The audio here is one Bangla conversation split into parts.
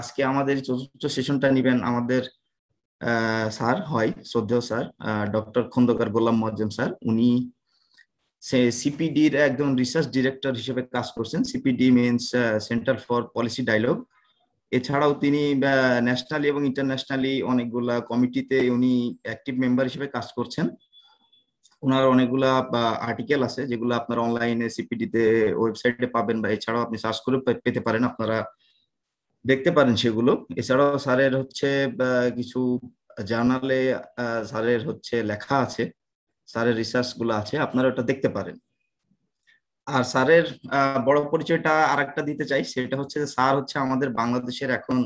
আজকে আমাদের চতুর্থ সেশনটা নিবেন আমাদের স্যার হয় শ্রদ্ধেয় sir doctor Khondaker Golam Moazzem sir উনি সিপিডির একজন রিসার্চ ডিরেক্টর হিসেবে কাজ করছেন CPD means centre for policy dialogue এছাড়াও তিনি ন্যাশনালি এবং ইন্টারন্যাশনালি অনেকগুলা কমিটিতে উনি অ্যাক্টিভ মেম্বার হিসেবে কাজ করছেন ওনার অনেকগুলা আর্টিকেল আছে যেগুলো আপনারা অনলাইনে সিপিডিতে ওয়েবসাইটে পাবেন বা এছাড়াও আপনি সার্চ করে পেতে পারেন আপনারা দেখতে পারেন সেগুলো এছাড়াও স্যারের হচ্ছে কিছু জার্নালে স্যারের হচ্ছে লেখা আছে স্যারের রিসার্চ গুলো আছে আপনারা ওটা দেখতে পারেন আর স্যারের বড় পরিচয়টা আরেকটা দিতে চাই সেটা হচ্ছে স্যার হচ্ছে আমাদের বাংলাদেশের এখন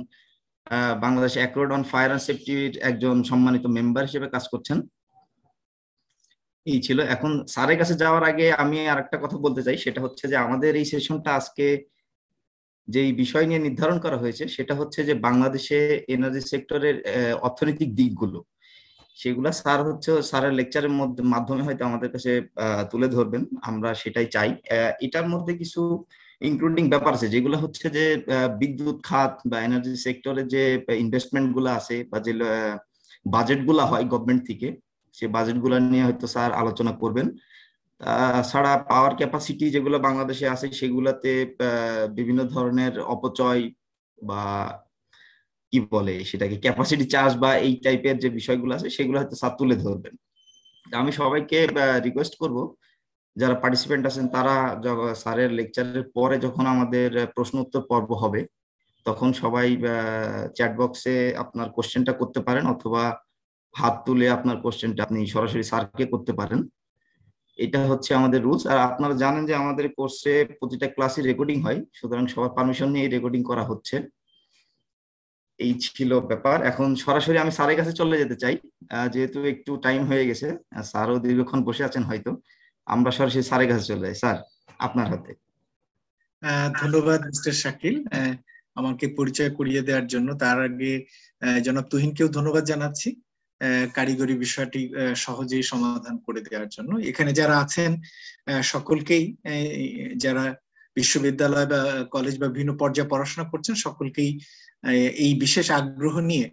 Bangladesh accord on fire and সেফটির একজন সম্মানিত মেম্বার হিসেবে কাজ করছেন এই ছিল এখন স্যারের কাছে যাওয়ার আগে আমি আর একটা কথা বলতে চাই সেটা হচ্ছে যে আমাদের এই সেশনটা আজকে যেই বিষয় নিয়ে নির্ধারণ করা হয়েছে সেটা হচ্ছে যে বাংলাদেশে এনার্জি সেক্টরের অর্থনৈতিক দিকগুলো সেগুলা স্যার হচ্ছে স্যারের লেকচারের মধ্যে মাধ্যমে হয়তো আমাদের কাছে তুলে ধরবেন আমরা সেটাই চাই এটার মধ্যে কিছু ইনক্লুডিং ব্যাপার আছে যেগুলো হচ্ছে যে বিদ্যুৎ খাত বা এনার্জি সেক্টরে যে ইনভেস্টমেন্ট গুলো আছে বা যে বাজেট গুলা হয় গভর্নমেন্ট থেকে সে বাজেট গুলা নিয়ে হয়তো স্যার আলোচনা করবেন ছাড়া পাওয়ার ক্যাপাসিটি যেগুলো বাংলাদেশে আছে সেগুলাতে বিভিন্ন ধরনের অপচয় বা কি বলে সেটাকে ক্যাপাসিটি চার্জ বা এই টাইপের যে বিষয়গুলো আছে সেগুলো হয়তো স্যার তুলে ধরবেন আমি সবাইকে রিকোয়েস্ট করব যারা পার্টিসিপেন্ট আছেন তারা স্যারের লেকচারের পরে যখন আমাদের প্রশ্ন উত্তর পর্ব হবে তখন সবাই চ্যাট বক্সে আপনার কোশ্চেনটা করতে পারেন অথবা হাত তুলে আপনার কোশ্চেনটা আপনি সরাসরি স্যারকে করতে পারেন এটা হচ্ছে আমাদের রুলস আর আপনারা জানেন যে আমাদের কোর্সে প্রতিটা ক্লাসে রেকর্ডিং হয় সুতরাং সবার পারমিশন নিয়ে রেকর্ডিং করা হচ্ছে এই ছিল ব্যাপার এখন সরাসরি আমি স্যারের কাছে চলে যেতে চাই যেহেতু একটু টাইম হয়ে গেছে স্যারও দীর্ঘক্ষণ বসে আছেন হয়তো আমরা সরাসরি স্যারের কাছে চলে যাই স্যার আপনার হাতে ধন্যবাদ মিস্টার শাকিল আমাকে পরিচয় করিয়ে দেওয়ার জন্য তার আগে জনাব তুহিনকেও ধন্যবাদ জানাচ্ছি কারিগরি বিষয়টি সহজেই সমাধান করে দেওয়ার জন্য এখানে যারা আছেন সকলকেই যারা বিশ্ববিদ্যালয় বা কলেজ বা বিভিন্ন পর্যায়ে পড়াশোনা করছেন সকলকেই এই বিশেষ আগ্রহ নিয়ে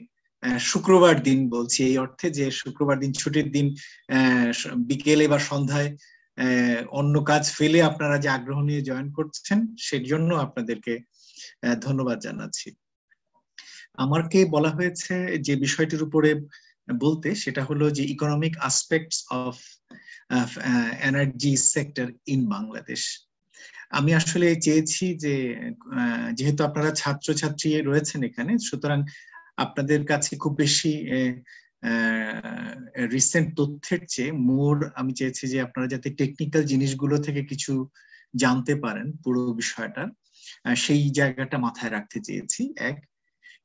শুক্রবার দিন বলছি এই অর্থে যে শুক্রবার দিন ছুটির দিন বিকেলে বা সন্ধ্যায় অন্য কাজ ফেলে আপনারা যে আগ্রহ নিয়ে জয়েন করছেন সেজন্য আপনাদেরকে ধন্যবাদ জানাচ্ছি আমাকে বলা হয়েছে যে বিষয়টির উপরে বলতে সেটা হলো যে economic aspects of energy sector in Bangladesh আমি আসলে চেয়েছি যে যেহেতু আপনারা ছাত্র ছাত্রী রয়েছেন এখানে সুতরাং আপনাদের কাছে খুব বেশি রিসেন্ট তথ্যের চেয়ে মোর আমি চেয়েছি যে আপনারা যাতে টেকনিক্যাল জিনিসগুলো থেকে কিছু জানতে পারেন পুরো বিষয়টা সেই জায়গাটা মাথায় রাখতে চেয়েছি এক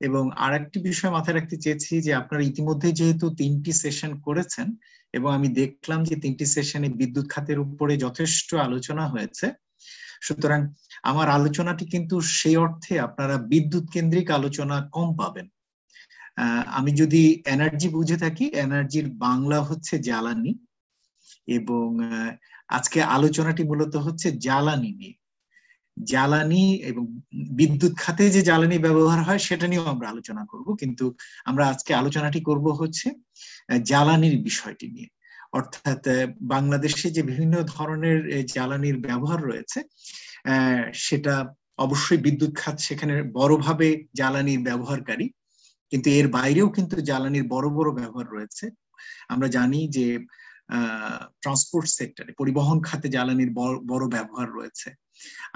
এবং আর একটি বিষয় মাথায় রাখতে চেয়েছি যে আপনারা ইতিমধ্যে যেহেতু তিনটি সেশন করেছেন এবং আমি দেখলাম যে তিনটি সেশনে বিদ্যুৎ খাতের উপরে যথেষ্ট আলোচনা হয়েছে সুতরাং আমার আলোচনাটি কিন্তু সেই অর্থে আপনারা বিদ্যুৎ কেন্দ্রিক আলোচনা কম পাবেন আমি যদি এনার্জি বুঝে থাকি এনার্জির বাংলা হচ্ছে জ্বালানি এবং আজকে আলোচনাটি মূলত হচ্ছে জ্বালানি নিয়ে জ্বালানি এবং বিদ্যুৎ খাতে যে জ্বালানি ব্যবহার হয় সেটা নিয়েও আমরা আলোচনা করব কিন্তু আমরা আজকে আলোচনাটি করব হচ্ছে জ্বালানির বিষয়টি নিয়ে অর্থাৎ বাংলাদেশে যে বিভিন্ন ধরনের জ্বালানির ব্যবহার রয়েছে সেটা অবশ্যই বিদ্যুৎ খাত সেখানে বড়ভাবে জ্বালানির ব্যবহারকারী কিন্তু এর বাইরেও কিন্তু জ্বালানির বড় বড় ব্যবহার রয়েছে আমরা জানি যে আহ ট্রান্সপোর্ট সেক্টরে পরিবহন খাতে জ্বালানির বড় ব্যবহার রয়েছে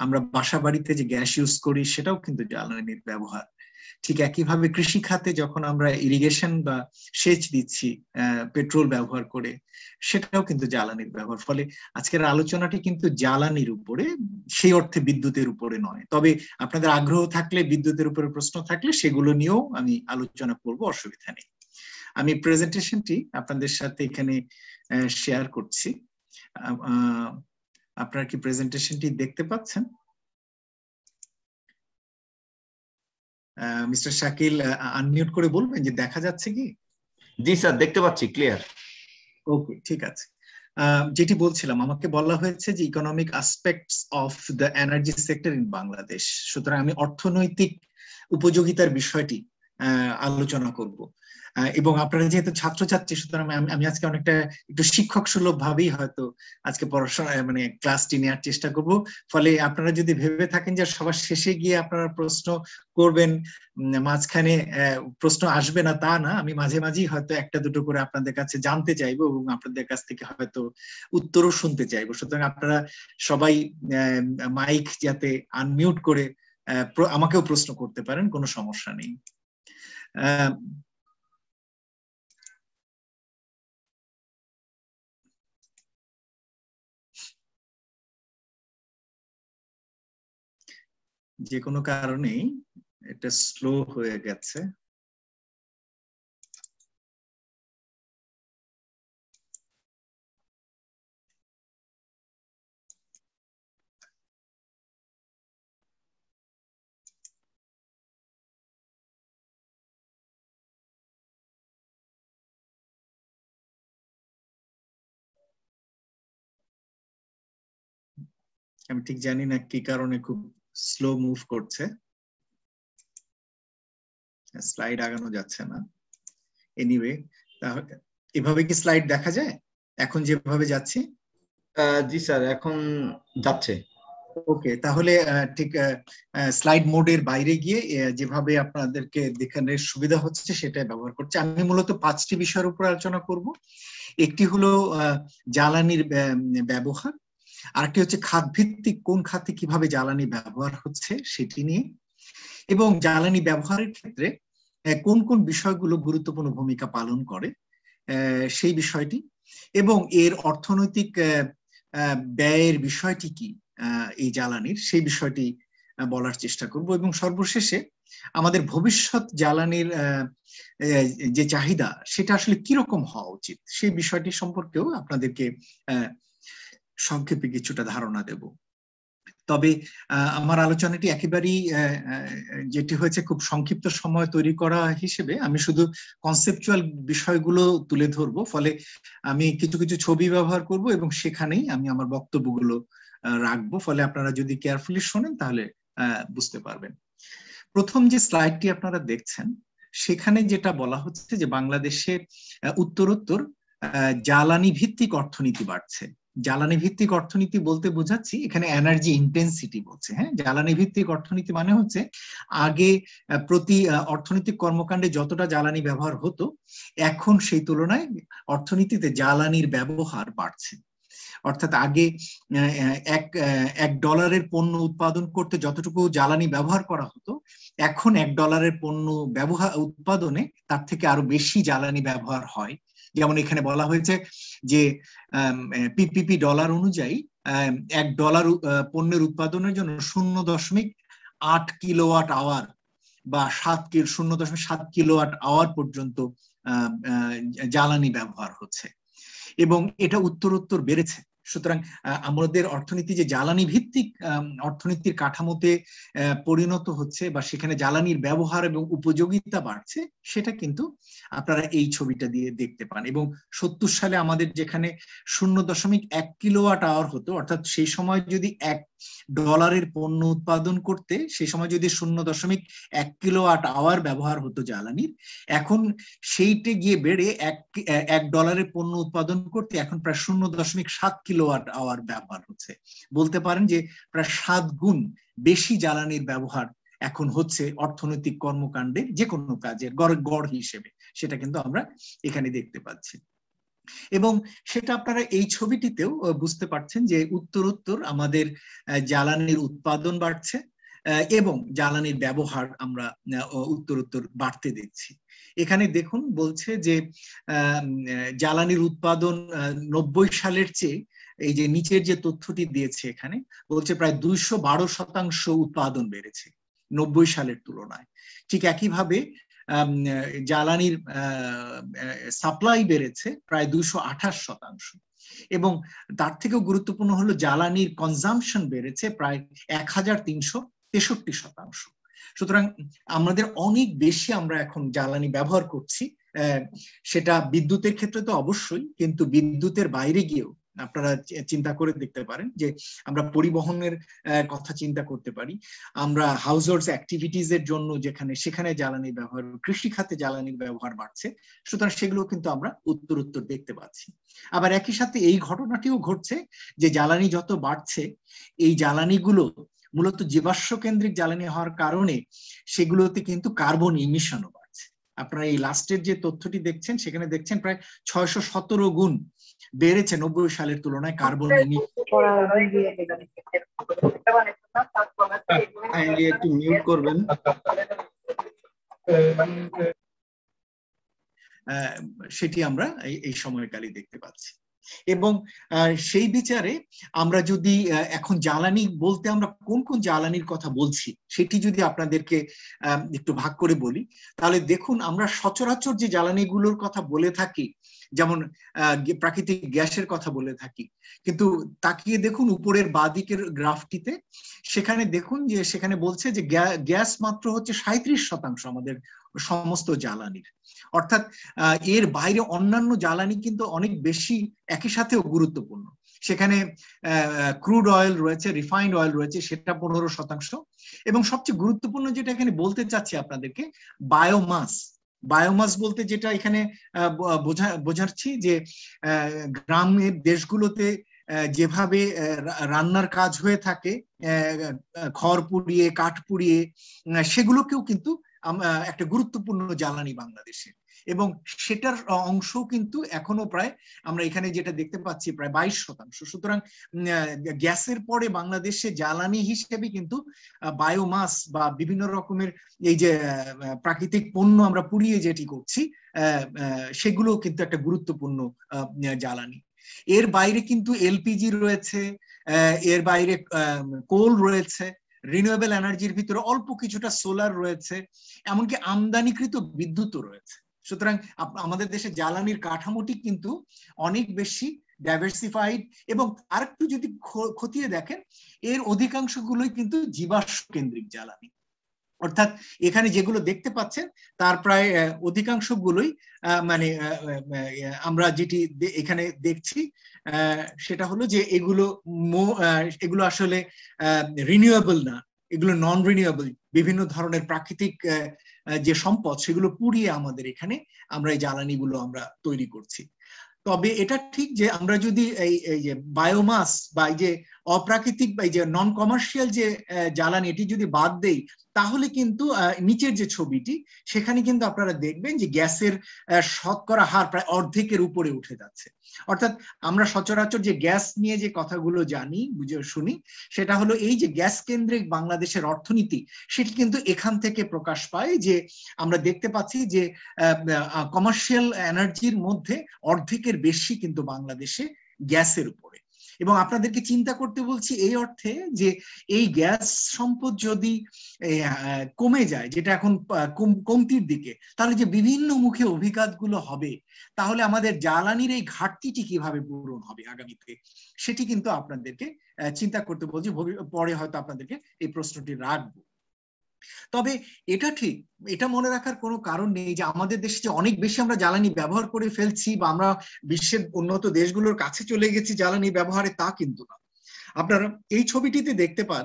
আমরা বাসা বাড়িতে যে গ্যাস ইউজ করি সেটাও কিন্তু জ্বালানির ব্যবহার ঠিক একইভাবে কৃষি খাতে যখন আমরা ইরিগেশন বা সেচ দিচ্ছি পেট্রোল ব্যবহার করে সেটাও কিন্তু জ্বালানির ব্যবহার ফলে আজকের আলোচনাটি কিন্তু জ্বালানির উপরে সেই অর্থে বিদ্যুতের উপরে নয় তবে আপনাদের আগ্রহ থাকলে বিদ্যুতের উপরে প্রশ্ন থাকলে সেগুলো নিয়েও আমি আলোচনা করব অসুবিধা নেই আমি প্রেজেন্টেশনটি আপনাদের সাথে এখানে শেয়ার করছি আপনারা কি প্রেজেন্টেশনটি দেখতে পাচ্ছেন মিস্টার শাকিল আনমিউট করে বলবেন যে দেখা যাচ্ছে কি জি স্যার দেখতে পাচ্ছি ক্লিয়ার ওকে ঠিক আছে যেটি বলছিলাম আমাকে বলা হয়েছে যে economic aspects of the energy sector in Bangladesh সুতরাং আমি অর্থনৈতিক উপযোগিতার বিষয়টি আলোচনা করব এবং আপনারা যেহেতু ছাত্রছাত্রী সুতরাং আমি আজকে অনেকটা একটু শিক্ষক সুলভ ভাবেই হয়তো আজকে পড়াশোনা মানে ক্লাসটি নেওয়ার চেষ্টা করব ফলে আপনারা যদি ভেবে থাকেন যে সবার শেষে গিয়ে আপনারা প্রশ্ন করবেন মাঝখানে প্রশ্ন আসবে না তা না আমি মাঝে মাঝেই হয়তো একটা দুটো করে আপনাদের কাছে জানতে চাইবো এবং আপনাদের কাছ থেকে হয়তো উত্তরও শুনতে চাইবো সুতরাং আপনারা সবাই মাইক যাতে আনমিউট করে আমাকেও প্রশ্ন করতে পারেন কোনো সমস্যা নেই যে কোনো কারণেই এটা স্লো হয়ে গেছে আমি ঠিক জানি না কি কারণে খুব স্লো মুভ করছে স্লাইড হ্যাঁ, আগানো যাচ্ছে না এনিওয়ে এভাবে কি স্লাইড দেখা যায় এখন যেভাবে যাচ্ছি জি স্যার এখন যাচ্ছে ওকে তাহলে ঠিক স্লাইড মোডের বাইরে গিয়ে যেভাবে আপনাদেরকে দেখানোর সুবিধা হচ্ছে সেটাই ব্যবহার করছি আমি মূলত পাঁচটি বিষয়ের উপর আলোচনা করব একটি হলো জ্বালানির ব্যবহার আরেকটি হচ্ছে খাত ভিত্তিক কোন খাতে কিভাবে জ্বালানি ব্যবহার হচ্ছে সেটি নিয়ে এবং জ্বালানি ব্যবহারের ক্ষেত্রে কোন কোন বিষয়গুলো গুরুত্বপূর্ণ ভূমিকা পালন করে সেই বিষয়টি এবং এর অর্থনৈতিক ব্যয়ের বিষয়টি কি এই জ্বালানির সেই বিষয়টি বলার চেষ্টা করব এবং সর্বশেষে আমাদের ভবিষ্যৎ জ্বালানির যে চাহিদা সেটা আসলে কিরকম হওয়া উচিত সেই বিষয়টি সম্পর্কেও আপনাদেরকে সংক্ষেপে কিছুটা ধারণা দেব তবে আমার আলোচনাটি একেবারেই যেটি হয়েছে খুব সংক্ষিপ্ত সময় তৈরি করা হিসেবে আমি শুধু কনসেপচুয়াল বিষয়গুলো তুলে ধরব ফলে আমি কিছু কিছু ছবি ব্যবহার করব এবং সেখানেই আমি আমার বক্তব্যগুলো রাখবো ফলে আপনারা যদি কেয়ারফুলি শোনেন তাহলে বুঝতে পারবেন প্রথম যে স্লাইডটি আপনারা দেখছেন সেখানে যেটা বলা হচ্ছে যে বাংলাদেশে উত্তরোত্তর জ্বালানি ভিত্তিক অর্থনীতি বাড়ছে জ্বালানি ভিত্তিক অর্থনীতি বলতে বোঝাচ্ছি এখানে এনার্জি ইন্টেন্সিটি বলছে হ্যাঁ জ্বালানি ভিত্তিক অর্থনীতি মানে হচ্ছে আগে প্রতি অর্থনৈতিক কর্মকাণ্ডে যতটা জ্বালানি ব্যবহার হতো এখন সেই তুলনায় অর্থনীতিতে জ্বালানির ব্যবহার বাড়ছে অর্থাৎ আগে এক এক ডলারের পণ্য উৎপাদন করতে যতটুকু জ্বালানি ব্যবহার করা হতো এখন এক ডলারের পণ্য ব্যবহার উৎপাদনে তার থেকে আরো বেশি জ্বালানি ব্যবহার হয় যেমন এখানে বলা হয়েছে যে পিপিপি ডলার অনুযায়ী এক ডলার পণ্যের উৎপাদনের জন্য শূন্য দশমিক আট কিলোওয়াট আওয়ার বা সাত শূন্য দশমিক সাত কিলোওয়াট আওয়ার পর্যন্ত জ্বালানি ব্যবহার হচ্ছে এবং এটা উত্তরোত্তর বেড়েছে সুতরাং আমাদের অর্থনীতি যে জ্বালানি ভিত্তিক অর্থনীতির কাঠামোতে পরিণত হচ্ছে বা সেখানে জ্বালানির ব্যবহার এবং উপযোগিতা বাড়ছে সেটা কিন্তু আপনারা এই ছবিটা দিয়ে দেখতে পান এবং সত্তর সালে আমাদের যেখানে শূন্য দশমিক এক কিলোওয়াট আওয়ার হতো অর্থাৎ সেই সময় যদি এক ডলারের পণ্য উৎপাদন করতে সে সময় যদি শূন্য দশমিক এক কিলো আট আওয়ার ব্যবহার হতো জ্বালানির এখন সেইটে গিয়ে বেড়ে এক ডলারের পণ্য উৎপাদন করতে এখন প্রায় শূন্য দশমিক সাত কিলো আট আওয়ার ব্যবহার হচ্ছে বলতে পারেন যে প্রায় সাত গুণ বেশি জ্বালানির ব্যবহার এখন হচ্ছে অর্থনৈতিক কর্মকাণ্ডে যে কোনো কাজের গড় গড় হিসেবে সেটা কিন্তু আমরা এখানে দেখতে পাচ্ছি এবং সেটা আপনারা এই ছবিটিতেও বুঝতে পারছেন যে উত্তরোত্তর আমাদের জ্বালানির উৎপাদন বাড়ছে এবং জ্বালানির ব্যবহার আমরা উত্তরোত্তর বাড়তে দেখছি এখানে দেখুন বলছে যে জ্বালানির উৎপাদন নব্বই সালের চেয়ে এই যে নিচের যে তথ্যটি দিয়েছে এখানে বলছে প্রায় দুইশো বারো শতাংশ উৎপাদন বেড়েছে নব্বই সালের তুলনায় ঠিক একইভাবে জ্বালানির সাপ্লাই বেড়েছে প্রায় দুশো আঠাশ শতাংশ এবং তার থেকেও গুরুত্বপূর্ণ হলো জ্বালানির কনজামশন বেড়েছে প্রায় এক হাজার তিনশো তেষট্টি শতাংশ সুতরাং আমাদের অনেক বেশি আমরা এখন জ্বালানি ব্যবহার করছি সেটা বিদ্যুতের ক্ষেত্রে তো অবশ্যই কিন্তু বিদ্যুতের বাইরে গিয়েও আপনারা চিন্তা করে দেখতে পারেন যে আমরা পরিবহনের কথা চিন্তা করতে পারি আমরা হাউস হোল্ডস অ্যাক্টিভিটিস এর জন্য যেখানে সেখানে জ্বালানির ব্যবহার কৃষি খাতে জ্বালানির ব্যবহার বাড়ছে সুতরাং সেগুলো কিন্তু আমরা উত্তর উত্তর দেখতে পাচ্ছি আবার একই সাথে এই ঘটনাটিও ঘটছে যে জ্বালানি যত বাড়ছে এই জ্বালানিগুলো মূলত জীবাশ্ম কেন্দ্রিক জ্বালানি হওয়ার কারণে সেগুলোতে কিন্তু কার্বন ইমিশনও বাড়ছে আপনারা এই লাস্টের যে তথ্যটি দেখছেন সেখানে দেখছেন প্রায় ছয়শো সতেরো গুণ বেড়েছে নব্বই সালের তুলনায় কার্বন হ্যাঁ, হ্যাঁ, একটু মিউট করবেন হ্যাঁ, সেটি আমরা এই সময়কালে দেখতে পাচ্ছি এবং সেই বিচারে আমরা যদি এখন জ্বালানি বলতে আমরা কোন কোন জ্বালানির কথা বলছি সেটি যদি আপনাদেরকে একটু ভাগ করে বলি তাহলে দেখুন আমরা সচরাচর যে জ্বালানিগুলোর কথা বলে থাকি যেমন প্রাকৃতিক গ্যাসের কথা বলে থাকি কিন্তু তাকিয়ে দেখুন উপরের বাদিকের গ্রাফটিতে সেখানে দেখুন যে সেখানে বলছে যে গ্যাস মাত্র হচ্ছে সাঁত্রিশ শতাংশ আমাদের সমস্ত জ্বালানির অর্থাৎ এর বাইরে অন্যান্য জ্বালানি কিন্তু অনেক বেশি একই সাথেও গুরুত্বপূর্ণ সেখানে ক্রুড অয়েল রয়েছে রিফাইন্ড অয়েল রয়েছে সেটা পনেরো শতাংশ এবং সবচেয়ে গুরুত্বপূর্ণ যেটা এখানে বলতে চাচ্ছি আপনাদেরকে বায়োমাস বায়োমাস বলতে যেটা এখানে বোঝা বোঝাচ্ছি যে গ্রামের দেশগুলোতে যেভাবে রান্নার কাজ হয়ে থাকে খড় পুড়িয়ে কাঠ পুড়িয়ে সেগুলোকেও কিন্তু একটা গুরুত্বপূর্ণ জ্বালানি বাংলাদেশের এবং সেটার অংশ কিন্তু এখনো প্রায় আমরা এখানে যেটা দেখতে পাচ্ছি প্রায় বাইশ শতাংশ সুতরাং গ্যাসের পরে বাংলাদেশে জ্বালানি হিসেবে কিন্তু বায়োমাস বা বিভিন্ন রকমের এই যে প্রাকৃতিক পণ্য আমরা পুড়িয়ে যেটি করছি সেগুলো কিন্তু একটা গুরুত্বপূর্ণ জ্বালানি এর বাইরে কিন্তু এলপিজি রয়েছে এর বাইরে কোল রয়েছে রিনিউয়েবল এনার্জির ভিতরে অল্প কিছুটা সোলার রয়েছে এমনকি আমদানিকৃত বিদ্যুৎও রয়েছে সুতরাং আমাদের দেশে জ্বালানির কাঠামোটি কিন্তু অনেক বেশি ডাইভার্সিফাইড এবং আরেকটু যদি খতিয়ে দেখেন এর অধিকাংশগুলোই কিন্তু জীবাশ্ম কেন্দ্রিক জ্বালানি অর্থাৎ এখানে যেগুলো দেখতে পাচ্ছেন তার প্রায় অধিকাংশগুলোই মানে আমরা যেটি এখানে দেখছি সেটা হলো যে এগুলো এগুলো আসলে রিনিউয়েবল না এগুলো নন রিনিউয়েবল বিভিন্ন ধরনের প্রাকৃতিক যে সম্পদ সেগুলো পুড়িয়ে আমাদের এখানে আমরা এই জ্বালানিগুলো আমরা তৈরি করছি তবে এটা ঠিক যে আমরা যদি এই এই যে বায়োমাস বা এই যে অপ্রাকৃতিক বা এই যে নন কমার্শিয়াল যে জ্বালানি এটি যদি বাদ দেই তাহলে কিন্তু নিচের যে ছবিটি সেখানে কিন্তু আপনারা দেখবেন যে গ্যাসের শতকরা হার প্রায় অর্ধেকের উপরে উঠে যাচ্ছে অর্থাৎ আমরা সচরাচর যে গ্যাস নিয়ে যে কথাগুলো জানি বুঝে শুনি সেটা হলো এই যে গ্যাস কেন্দ্রিক বাংলাদেশের অর্থনীতি সেটি কিন্তু এখান থেকে প্রকাশ পায় যে আমরা দেখতে পাচ্ছি যে কমার্শিয়াল এনার্জির মধ্যে অর্ধেকের বেশি কিন্তু বাংলাদেশে গ্যাসের উপরে এবং আপনাদেরকে চিন্তা করতে বলছি এই অর্থে যে এই গ্যাস সম্পদ যদি কমে যায় যেটা এখন কমতির দিকে তাহলে যে বিভিন্ন মুখে অভিঘাতগুলো হবে তাহলে আমাদের জ্বালানির এই ঘাটতিটি কিভাবে পূরণ হবে আগামীতে সেটি কিন্তু আপনাদেরকে চিন্তা করতে বলছি পরে হয়তো আপনাদেরকে এই প্রশ্নটি রাখবো তবে এটা ঠিক এটা মনে রাখার কোনো কারণ নেই যে আমাদের দেশে যে অনেক বেশি আমরা জ্বালানি ব্যবহার করে ফেলছি বা আমরা বিশ্বের উন্নত দেশগুলোর কাছে চলে গেছি জ্বালানি ব্যবহারে তা কিন্তু না আপনারা এই ছবিটিতে দেখতে পান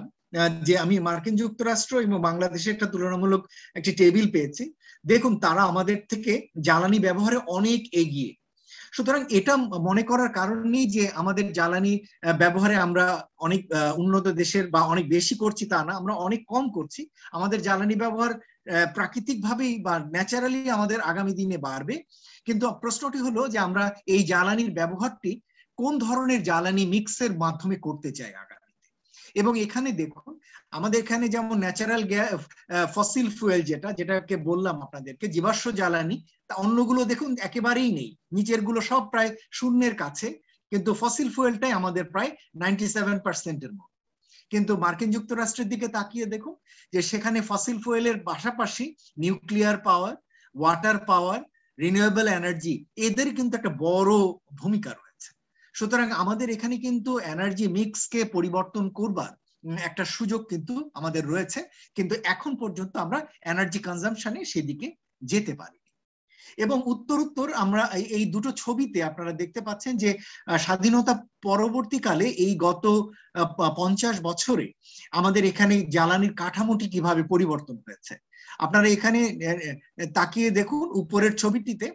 যে আমি মার্কিন যুক্তরাষ্ট্র এবং বাংলাদেশে একটা তুলনামূলক একটি টেবিল পেয়েছি দেখুন তারা আমাদের থেকে জ্বালানি ব্যবহারে অনেক এগিয়ে সুতরাং এটা মনে করার কারণেই যে আমাদের জ্বালানি ব্যবহারে আমরা অনেক উন্নত দেশের বা অনেক বেশি করছি তা না আমরা অনেক কম করছি আমাদের জ্বালানি ব্যবহার প্রাকৃতিকভাবেই বা ন্যাচারালি আমাদের আগামী দিনে বাড়বে কিন্তু প্রশ্নটি হলো যে আমরা এই জ্বালানির ব্যবহারটি কোন ধরনের জ্বালানি মিক্সের মাধ্যমে করতে চাই আগামী এবং এখানে দেখুন আমাদের এখানে যেমন ন্যাচারাল ফসিল ফুয়েল যেটা যেটাকে বললাম আপনাদেরকে জীবাশ্ম জ্বালানি তা অন্যগুলো দেখুন একেবারেই নেই নিচের গুলো সব প্রায় শূন্যের কাছে কিন্তু ফসিল ফুয়েলটাই আমাদের প্রায় নাইনটি সেভেন পার্সেন্টের মতো কিন্তু মার্কিন যুক্তরাষ্ট্রের দিকে তাকিয়ে দেখুন যে সেখানে ফসিল ফুয়েলের পাশাপাশি nuclear power water power renewable energy এদের কিন্তু একটা বড় ভূমিকা রয়েছে সুতরাং আমাদের এখানে কিন্তু এনার্জি মিক্স কে পরিবর্তন করবার একটা সুযোগ কিন্তু আমাদের রয়েছে কিন্তু এখন পর্যন্ত আমরা এনার্জি কনজামশনে সেদিকে যেতে পারি এবং উত্তরোত্তর আমরা এই দুটো ছবিতে আপনারা দেখতে পাচ্ছেন যে স্বাধীনতা পরবর্তীকালে এই গত পঞ্চাশ বছরে আমাদের এখানে জ্বালানির কাঠামোটি কিভাবে পরিবর্তন হয়েছে আপনারা এখানে তাকিয়ে দেখুন উপরের ছবিটিতে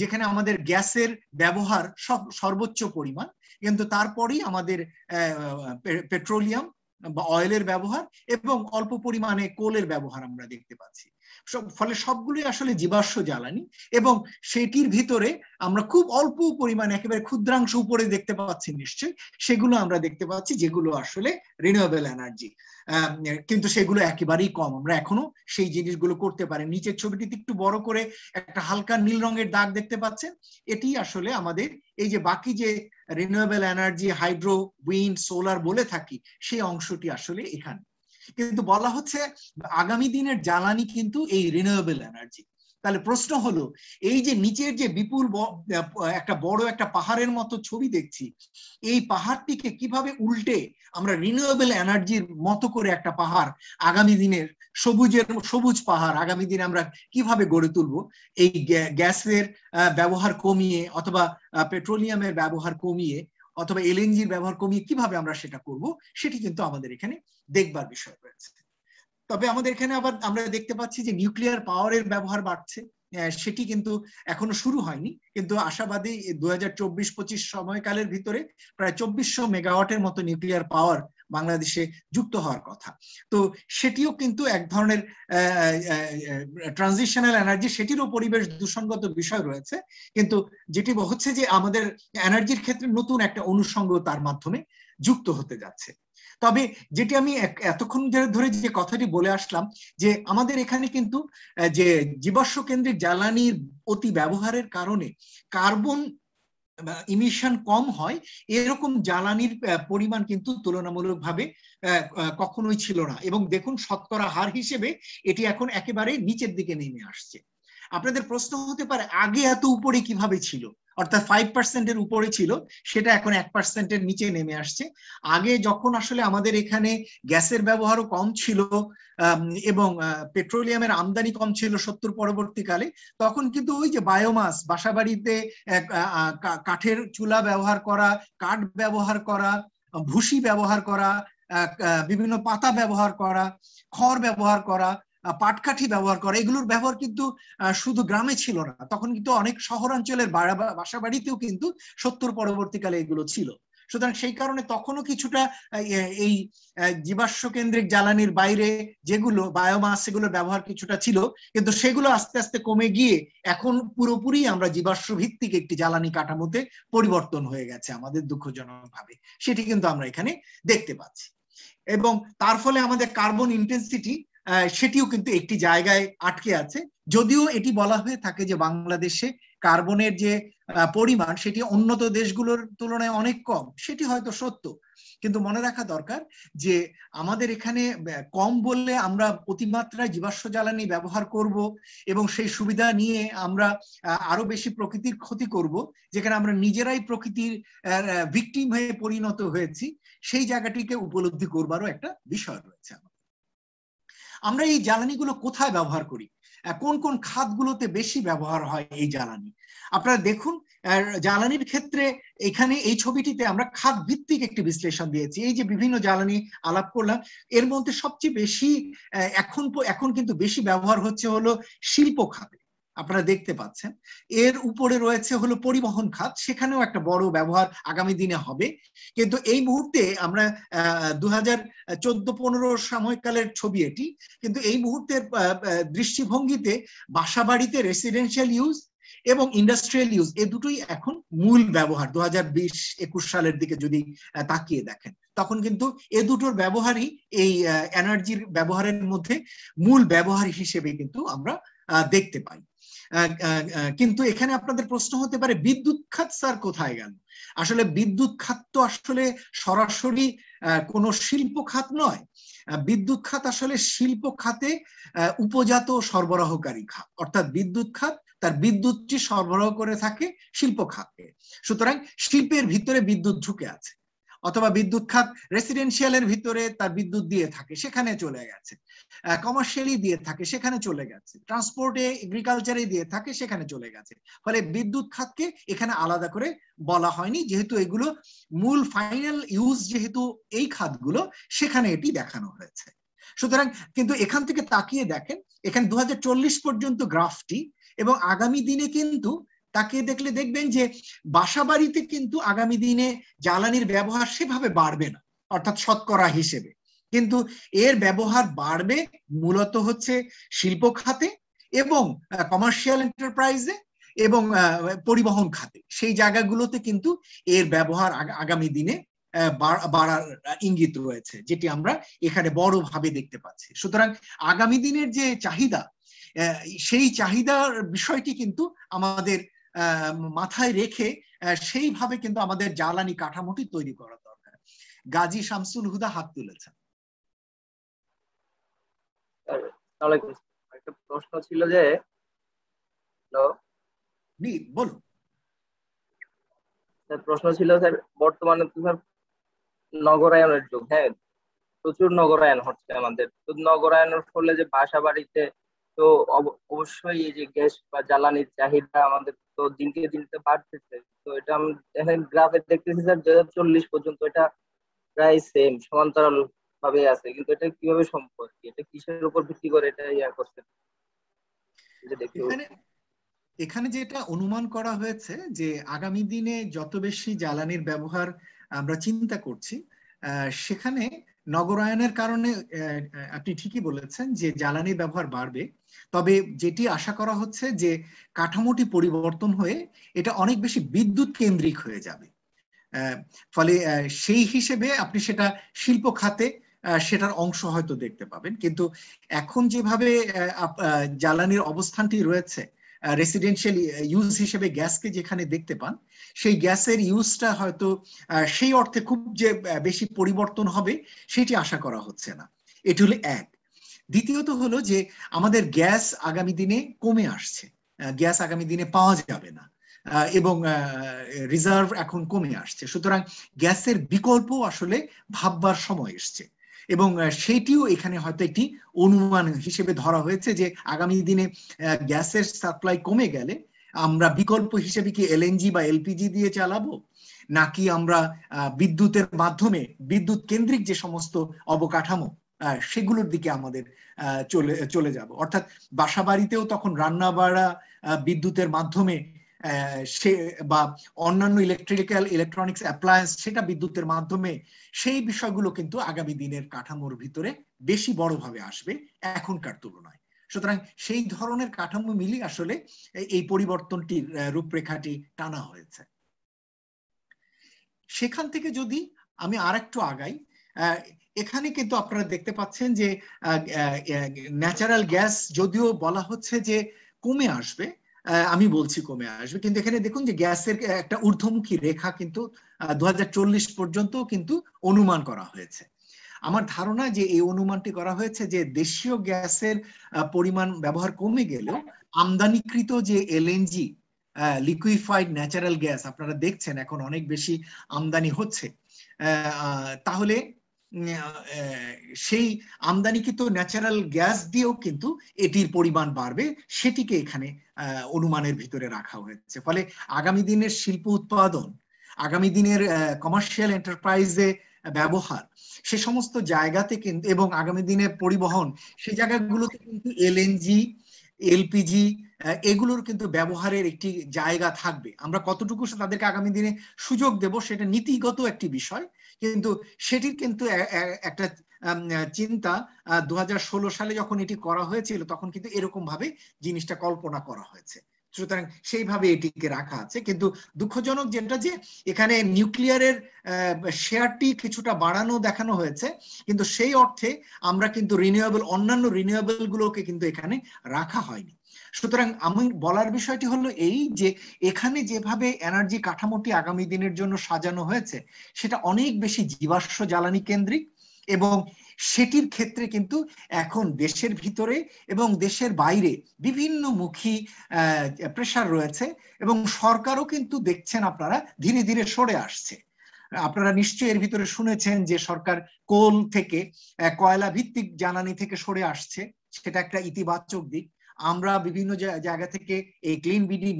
যেখানে আমাদের গ্যাসের ব্যবহার সব সর্বোচ্চ পরিমাণ কিন্তু তারপরেই আমাদের পেট্রোলিয়াম বা অয়েলের ব্যবহার এবং অল্প পরিমাণে কোলের ব্যবহার আমরা দেখতে পাচ্ছি ফলে সবগুলোই আসলে জীবাশ্ম জ্বালানি এবং সেটির ভিতরে আমরা খুব অল্প পরিমাণ একেবারে ক্ষুদ্রাংশ উপরে দেখতে পাচ্ছি নিশ্চয়ই সেগুলো আমরা দেখতে পাচ্ছি যেগুলো আসলে রিনিউয়েবল এনার্জি কিন্তু সেগুলো একেবারেই কম আমরা এখনো সেই জিনিসগুলো করতে পারি নিচের ছবিটিতে একটু বড় করে একটা হালকা নীল রঙের দাগ দেখতে পাচ্ছেন এটি আসলে আমাদের এই যে বাকি যে renewable energy hydro wind solar বলে থাকি সেই অংশটি আসলে এখানে কিন্তু বলা হচ্ছে আগামী দিনের জ্বালানি কিন্তু এই রিনিউয়েবল এনার্জি তাহলে প্রশ্ন হলো এই যে নিচের যে বিপুল একটা বড় একটা পাহাড়ের মতো ছবি দেখছি এই পাহাড়টিকে কিভাবে উল্টে আমরা রিনিউয়েবল এনার্জির মতো করে একটা পাহাড় আগামী দিনের সবুজের সবুজ পাহাড় আগামী দিনে আমরা কিভাবে গড়ে তুলব এই গ্যাসের ব্যবহার কমিয়ে অথবা পেট্রোলিয়ামের ব্যবহার কমিয়ে অথবা এলএনজির ব্যবহার কমিয়ে কিভাবে আমরা সেটা করব সেটি কিন্তু আমাদের এখানে দেখবার বিষয় রয়েছে তবে আমাদের এখানে আবার আমরা দেখতে পাচ্ছি যে নিউক্লিয়ার পাওয়ারের ব্যবহার বাড়ছে সেটি কিন্তু এখনো শুরু হয়নি কিন্তু আশাবাদী দু হাজার চব্বিশ পঁচিশ সময়কালের ভিতরে প্রায় চব্বিশশো মেগাওয়াটের মতো নিউক্লিয়ার পাওয়ার বাংলাদেশে যুক্ত হওয়ার কথা তো সেটিও কিন্তু এক ধরনের ট্রানজিশনাল এনার্জি সেটিরও পরিবেশ দূষণগত বিষয় রয়েছে কিন্তু যেটি হচ্ছে যে আমাদের এনার্জির ক্ষেত্রে নতুন একটা অনুষঙ্গ তার মাধ্যমে যুক্ত হতে যাচ্ছে তবে যেটি আমি এতক্ষণ ধরে যে কথাটি বলে আসলাম যে আমাদের এখানে কিন্তু যে জীবাশ্ম কেন্দ্রিক জ্বালানির অতি ব্যবহারের কারণে কার্বন ইমিশন কম হয় এরকম জ্বালানির পরিমাণ কিন্তু তুলনামূলকভাবে কখনোই ছিল না এবং দেখুন শতকরা হার হিসেবে এটি এখন একেবারে নিচের দিকে নেমে আসছে আপনাদের প্রশ্ন হতে পারে আগে এত উপরে কিভাবে ছিল অর্থাৎ ফাইভ পার্সেন্টের উপরে ছিল সেটা এখন এক পার্সেন্টের নিচে নেমে আসছে আগে যখন আসলে আমাদের এখানে গ্যাসের ব্যবহারও কম ছিল এবং পেট্রোলিয়ামের আমদানি কম ছিল সত্তর পরবর্তীকালে তখন কিন্তু ওই যে বায়োমাস বাসাবাড়িতে কাঠের চুলা ব্যবহার করা কাঠ ব্যবহার করা ভুসি ব্যবহার করা বিভিন্ন পাতা ব্যবহার করা খড় ব্যবহার করা পাটকাঠি ব্যবহার করা এগুলোর ব্যবহার কিন্তু শুধু গ্রামে ছিল না তখন কিন্তু অনেক শহরাঞ্চলের বাসা বাড়িতেও কিন্তু সত্তর পরবর্তীকালে এগুলো ছিল সুতরাং সেই কারণে তখনও কিছুটা এই জীবাশ্ম কেন্দ্রিক জ্বালানির বাইরে যেগুলো বায়োমাস সেগুলোর ব্যবহার কিছুটা ছিল কিন্তু সেগুলো আস্তে আস্তে কমে গিয়ে এখন পুরোপুরি আমরা জীবাশ্ম ভিত্তিক একটি জ্বালানি কাঠামোতে পরিবর্তন হয়ে গেছে আমাদের দুঃখজনক ভাবে সেটি কিন্তু আমরা এখানে দেখতে পাচ্ছি এবং তার ফলে আমাদের কার্বন ইন্টেন্সিটি সেটিও কিন্তু একটি জায়গায় আটকে আছে যদিও এটি বলা হয়ে থাকে যে বাংলাদেশে কার্বনের যে পরিমাণ সেটি উন্নত দেশগুলোর তুলনায় অনেক কম সেটি হয়তো সত্য কিন্তু মনে রাখা দরকার যে আমাদের এখানে কম বললে আমরা অতিমাত্রায় জীবাশ্ম জ্বালানি ব্যবহার করব এবং সেই সুবিধা নিয়ে আমরা আরো বেশি প্রকৃতির ক্ষতি করব যেখানে আমরা নিজেরাই প্রকৃতির ভিকটিম হয়ে পরিণত হয়েছি সেই জায়গাটিকে উপলব্ধি করবারও একটা বিষয় রয়েছে আমাদের আমরা এই জ্বালানিগুলো কোথায় ব্যবহার করি কোন কোন খাতগুলোতে বেশি ব্যবহার হয় এই জ্বালানি আপনারা দেখুন জ্বালানির ক্ষেত্রে এখানে এই ছবিটিতে আমরা খাত ভিত্তিক একটি বিশ্লেষণ দিয়েছি এই যে বিভিন্ন জ্বালানি আলাপ করলাম এর মধ্যে সবচেয়ে বেশি এখন এখন কিন্তু বেশি ব্যবহার হচ্ছে হলো শিল্প খাতে আপনারা দেখতে পাচ্ছেন এর উপরে রয়েছে হলো পরিবহন খাত সেখানেও একটা বড় ব্যবহার আগামী দিনে হবে কিন্তু এই মুহূর্তে আমরা দু হাজার চোদ্দ পনেরো সাময়িককালের ছবি এটি কিন্তু এই মুহূর্তের দৃষ্টিভঙ্গিতে বাসা বাড়িতে রেসিডেন্সিয়াল ইউজ এবং ইন্ডাস্ট্রিয়াল ইউজ এ দুটোই এখন মূল ব্যবহার দু হাজার বিশ একুশ সালের দিকে যদি তাকিয়ে দেখেন তখন কিন্তু এ দুটোর ব্যবহারই এই এনার্জির ব্যবহারের মধ্যে মূল ব্যবহার হিসেবে কিন্তু আমরা দেখতে পাই কিন্তু এখানে আপনাদের প্রশ্ন হতে পারে বিদ্যুৎ খাত স্যার কোথায় গেল আসলে বিদ্যুৎ খাত তো আসলে সরাসরি কোন শিল্প খাত নয় বিদ্যুৎ খাত আসলে শিল্প খাতে উপজাত সরবরাহকারী খাত অর্থাৎ বিদ্যুৎ খাত তার বিদ্যুৎটি সরবরাহ করে থাকে শিল্প খাতে সুতরাং শিল্পের ভিতরে বিদ্যুৎ ঢুকে আছে অথবা বিদ্যুৎ খাত রেসিডেন্সিয়ালের ভিতরে তার বিদ্যুৎ দিয়ে থাকে সেখানে চলে গেছে কমার্শিয়ালি দিয়ে থাকে সেখানে চলে গেছে ট্রান্সপোর্টে এগ্রিকালচারে দিয়ে থাকে সেখানে চলে গেছে ফলে বিদ্যুৎ খাতকে এখানে আলাদা করে বলা হয়নি যেহেতু এগুলো মূল ফাইনাল ইউজ যেহেতু এই খাতগুলো সেখানে এটি দেখানো হয়েছে সুতরাং কিন্তু এখান থেকে তাকিয়ে দেখেন এখানে দু পর্যন্ত গ্রাফটি এবং আগামী দিনে কিন্তু তাকে দেখলে দেখবেন যে বাসা বাড়িতে কিন্তু আগামী দিনে জ্বালানির ব্যবহার সেভাবে বাড়বে না অর্থাৎ শতকরা হিসেবে কিন্তু এর ব্যবহার বাড়বে মূলত হচ্ছে শিল্প খাতে এবং কমার্শিয়াল এন্টারপ্রাইজে এবং পরিবহন খাতে সেই জায়গাগুলোতে কিন্তু এর ব্যবহার আগামী দিনে বাড়ার ইঙ্গিত রয়েছে যেটি আমরা এখানে বড়ভাবে দেখতে পাচ্ছি সুতরাং আগামী দিনের যে চাহিদা সেই চাহিদার বিষয়টি কিন্তু আমাদের মাথায় রেখে সেইভাবে কিন্তু আমাদের জ্বালানি কাঠামোটি তৈরি করা দরকার গাজী শামসুল হুদা হাত তুলেছেন একটা প্রশ্ন ছিল যে বলুন প্রশ্ন ছিল স্যার বর্তমানে তো স্যার নগরায়নের যুগ হ্যাঁ প্রচুর নগরায়ন হচ্ছে আমাদের তো নগরায়নের ফলে যে বাসা বাড়িতে তো অবশ্যই এই যে গ্যাস বা জ্বালানির চাহিদা আমাদের তো দিনকে দিনকে বাড়তেছে তো এটা আমি দেখেন গ্রাফে দেখতেছি স্যার দুই হাজার চল্লিশ পর্যন্ত এটা প্রায় সেম সমান্তরাল ভাবে আছে কিন্তু এটা কিভাবে সম্ভব এটা কিসের উপর ভিত্তি করে এটা ইয়া করছে এখানে যেটা অনুমান করা হয়েছে যে আগামী দিনে যত বেশি জ্বালানির ব্যবহার আমরা চিন্তা করছি সেখানে নগরায়নের কারণে আপনি ঠিকই বলেছেন যে জ্বালানি ব্যবহার বাড়বে তবে যেটি আশা করা হচ্ছে যে কাঠামোটি পরিবর্তন হয়ে এটা অনেক বেশি বিদ্যুৎ কেন্দ্রিক হয়ে যাবে ফলে সেই হিসেবে আপনি সেটা শিল্প খাতে সেটার অংশ হয়তো দেখতে পাবেন কিন্তু এখন যেভাবে জ্বালানির অবস্থানটি রয়েছে রেসিডেন্সিয়াল ইউজ হিসেবে গ্যাসকে যেখানে দেখতে পান সেই গ্যাসের ইউজটা হয়তো সেই অর্থে খুব যে বেশি পরিবর্তন হবে সেটি আশা করা হচ্ছে না এটি হলো এক দ্বিতীয়ত হলো যে আমাদের গ্যাস আগামী দিনে কমে আসছে গ্যাস আগামী দিনে পাওয়া যাবে না এবং রিজার্ভ এখন কমে আসছে সুতরাং গ্যাসের বিকল্প আসলে ভাববার সময় এসছে এবং সেটিও এখানে হয়তো একটি অনুমান হিসেবে ধরা হয়েছে যে আগামী দিনে গ্যাসের সাপ্লাই কমে গেলে আমরা বিকল্প হিসেবে কি এলএনজি বা এলপিজি দিয়ে চালাবো নাকি আমরা বিদ্যুতের মাধ্যমে বিদ্যুৎ কেন্দ্রিক যে সমস্ত অবকাঠামো সেগুলোর দিকে আমাদের চলে চলে যাব অর্থাৎ বাসা বাড়িতেও তখন রান্না বাড়া বিদ্যুতের মাধ্যমে সে বা অন্যান্য ইলেকট্রিক্যাল ইলেকট্রনিক্স অ্যাপ্লায়েন্স সেটা বিদ্যুতের মাধ্যমে সেই বিষয়গুলো কিন্তু আগামী দিনের কাঠামোর ভিতরে বেশি বড়ভাবে আসবে এখনকার তুলনায় সুতরাং সেই ধরনের কাঠামো মিলি আসলে এই পরিবর্তনটির রূপরেখাটি টানা হয়েছে সেখান থেকে যদি আমি আর একটু আগাই এখানে কিন্তু আপনারা দেখতে পাচ্ছেন যে ন্যাচারাল গ্যাস যদিও বলা হচ্ছে যে কমে আসবে আমি বলছি কমে আসবে কিন্তু এখানে দেখুন যে গ্যাসের একটা ঊর্ধ্বমুখী রেখা কিন্তু দু পর্যন্ত কিন্তু অনুমান করা হয়েছে আমার ধারণা যে এই অনুমানটি করা হয়েছে যে দেশীয় গ্যাসের পরিমাণ ব্যবহার কমে গেলেও আমদানিকৃত যে এলএনজি লিকুইফাইড ন্যাচারাল গ্যাস আপনারা দেখছেন এখন অনেক বেশি আমদানি হচ্ছে তাহলে সেই আমদানিকৃত ন্যাচারাল গ্যাস দিয়েও কিন্তু এটির পরিমাণ বাড়বে সেটিকে এখানে অনুমানের ভিতরে রাখা হয়েছে ফলে আগামী দিনের শিল্প উৎপাদন আগামী দিনের কমার্শিয়াল এন্টারপ্রাইজে ব্যবহার সে সমস্ত জায়গাতে কিন্তু এবং আগামী দিনে পরিবহন সেই জায়গাগুলোতে কিন্তু এলএনজি এলপিজি এগুলোর কিন্তু ব্যবহারের একটি জায়গা থাকবে আমরা কতটুকু তাদেরকে আগামী দিনে সুযোগ দেব সেটা নীতিগত একটি বিষয় কিন্তু সেটির কিন্তু একটা চিন্তা দু সালে যখন এটি করা হয়েছিল তখন কিন্তু এরকম ভাবে জিনিসটা কল্পনা করা হয়েছে সুতরাং সেইভাবে এটিকে রাখা আছে কিন্তু দুঃখজনক যেটা যে এখানে নিউক্লিয়ারের শেয়ারটি কিছুটা বাড়ানো দেখানো হয়েছে কিন্তু সেই অর্থে আমরা কিন্তু রিনিউয়েবল অন্যান্য রিনিউয়েবল গুলোকে কিন্তু এখানে রাখা হয়নি সুতরাং আমি বলার বিষয়টি হলো এই যে এখানে যেভাবে এনার্জি কাঠামোটি আগামী দিনের জন্য সাজানো হয়েছে সেটা অনেক বেশি জীবাশ্ম জ্বালানি কেন্দ্রিক এবং সেটির ক্ষেত্রে কিন্তু এখন দেশের ভিতরে এবং দেশের বাইরে বিভিন্ন মুখী প্রেশার রয়েছে এবং সরকারও কিন্তু দেখছেন আপনারা ধীরে ধীরে সরে আসছে আপনারা নিশ্চয়ই এর ভিতরে শুনেছেন যে সরকার কোল থেকে কয়লা ভিত্তিক জ্বালানি থেকে সরে আসছে সেটা একটা ইতিবাচক দিক আমরা বিভিন্ন জায়গা থেকে এই ক্লিন বিডি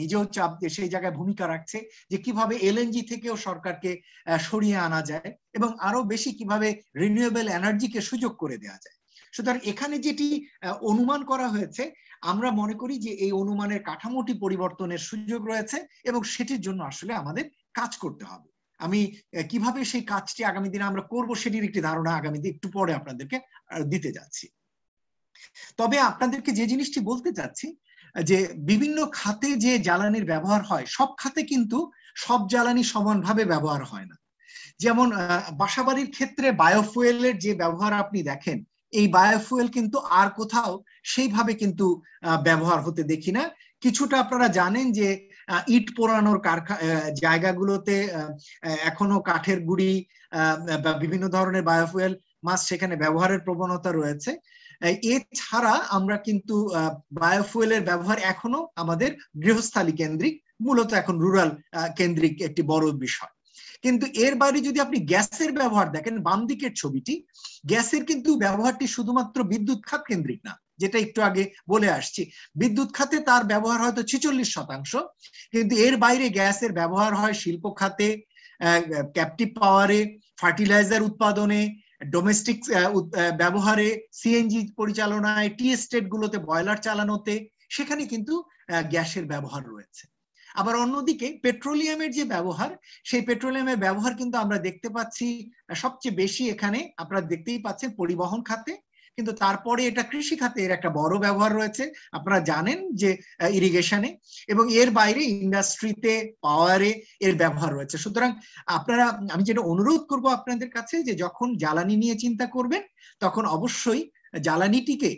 নিজেও চাপ সেই জায়গায় ভূমিকা রাখছে যে কিভাবে এলএনজি থেকেও সরকারকে সরিয়ে আনা যায় এবং আরো বেশি কিভাবে রিনিউয়েবল এনার্জিকে সুযোগ করে দেওয়া যায় সুতরাং এখানে যেটি অনুমান করা হয়েছে আমরা মনে করি যে এই অনুমানের কাঠামোটি পরিবর্তনের সুযোগ রয়েছে এবং সেটির জন্য আসলে আমাদের কাজ করতে হবে আমি কিভাবে সেই কাজটি আগামী দিনে আমরা করব সেটির একটি ধারণা আগামী দিন একটু পরে আপনাদেরকে দিতে যাচ্ছি তবে আপনাদেরকে যে জিনিসটি বলতে চাচ্ছি যে বিভিন্ন খাতে যে জ্বালানির ব্যবহার হয় সব খাতে কিন্তু সব জ্বালানি সমানভাবে ব্যবহার হয় না যেমন বাসাবাড়ির ক্ষেত্রে বায়োফুয়েলের যে ব্যবহার আপনি দেখেন এই বায়োফুয়েল কিন্তু আর কোথাও সেইভাবে কিন্তু ব্যবহার হতে দেখি না কিছুটা আপনারা জানেন যে ইট পোড়ানোর কারখানা জায়গাগুলোতে এখনো কাঠের গুড়ি বিভিন্ন ধরনের বায়োফুয়েল মাছ সেখানে ব্যবহারের প্রবণতা রয়েছে এছাড়া আমরা কিন্তু বায়োফুয়েলের ব্যবহার এখনো আমাদের গৃহস্থালী কেন্দ্রিক মূলত এখন রুরাল কেন্দ্রিক একটি বড় বিষয় কিন্তু এর বাইরে যদি আপনি গ্যাসের ব্যবহার দেখেন বাম দিকের ছবিটি গ্যাসের কিন্তু ব্যবহারটি শুধুমাত্র বিদ্যুৎ খাত কেন্দ্রিক না যেটা একটু আগে বলে আসছি বিদ্যুৎ খাতে তার ব্যবহার হয়তো ছিচল্লিশ শতাংশ কিন্তু এর বাইরে গ্যাসের ব্যবহার হয় শিল্প খাতে ক্যাপটিভ পাওয়ারে ফার্টিলাইজার উৎপাদনে ডোমেস্টিক uh, uh, ব্যবহারে সিএনজি পরিচালনায় টি স্টেট গুলোতে বয়লার চালানোতে সেখানে কিন্তু uh, গ্যাসের ব্যবহার রয়েছে আবার অন্যদিকে পেট্রোলিয়ামের যে ব্যবহার সেই পেট্রোলিয়ামের ব্যবহার কিন্তু আমরা দেখতে পাচ্ছি সবচেয়ে বেশি এখানে আপনারা দেখতেই পাচ্ছেন পরিবহন খাতে কিন্তু তারপরে এটা কৃষি এর একটা বড় ব্যবহার রয়েছে আপনারা জানেন যে ইরিগেশনে এবং এর বাইরে ইন্ডাস্ট্রিতে পাওয়ারে এর ব্যবহার রয়েছে সুতরাং আপনারা আমি যেটা অনুরোধ করব আপনাদের কাছে যে যখন জ্বালানি নিয়ে চিন্তা করবেন তখন অবশ্যই জ্বালানিটিকে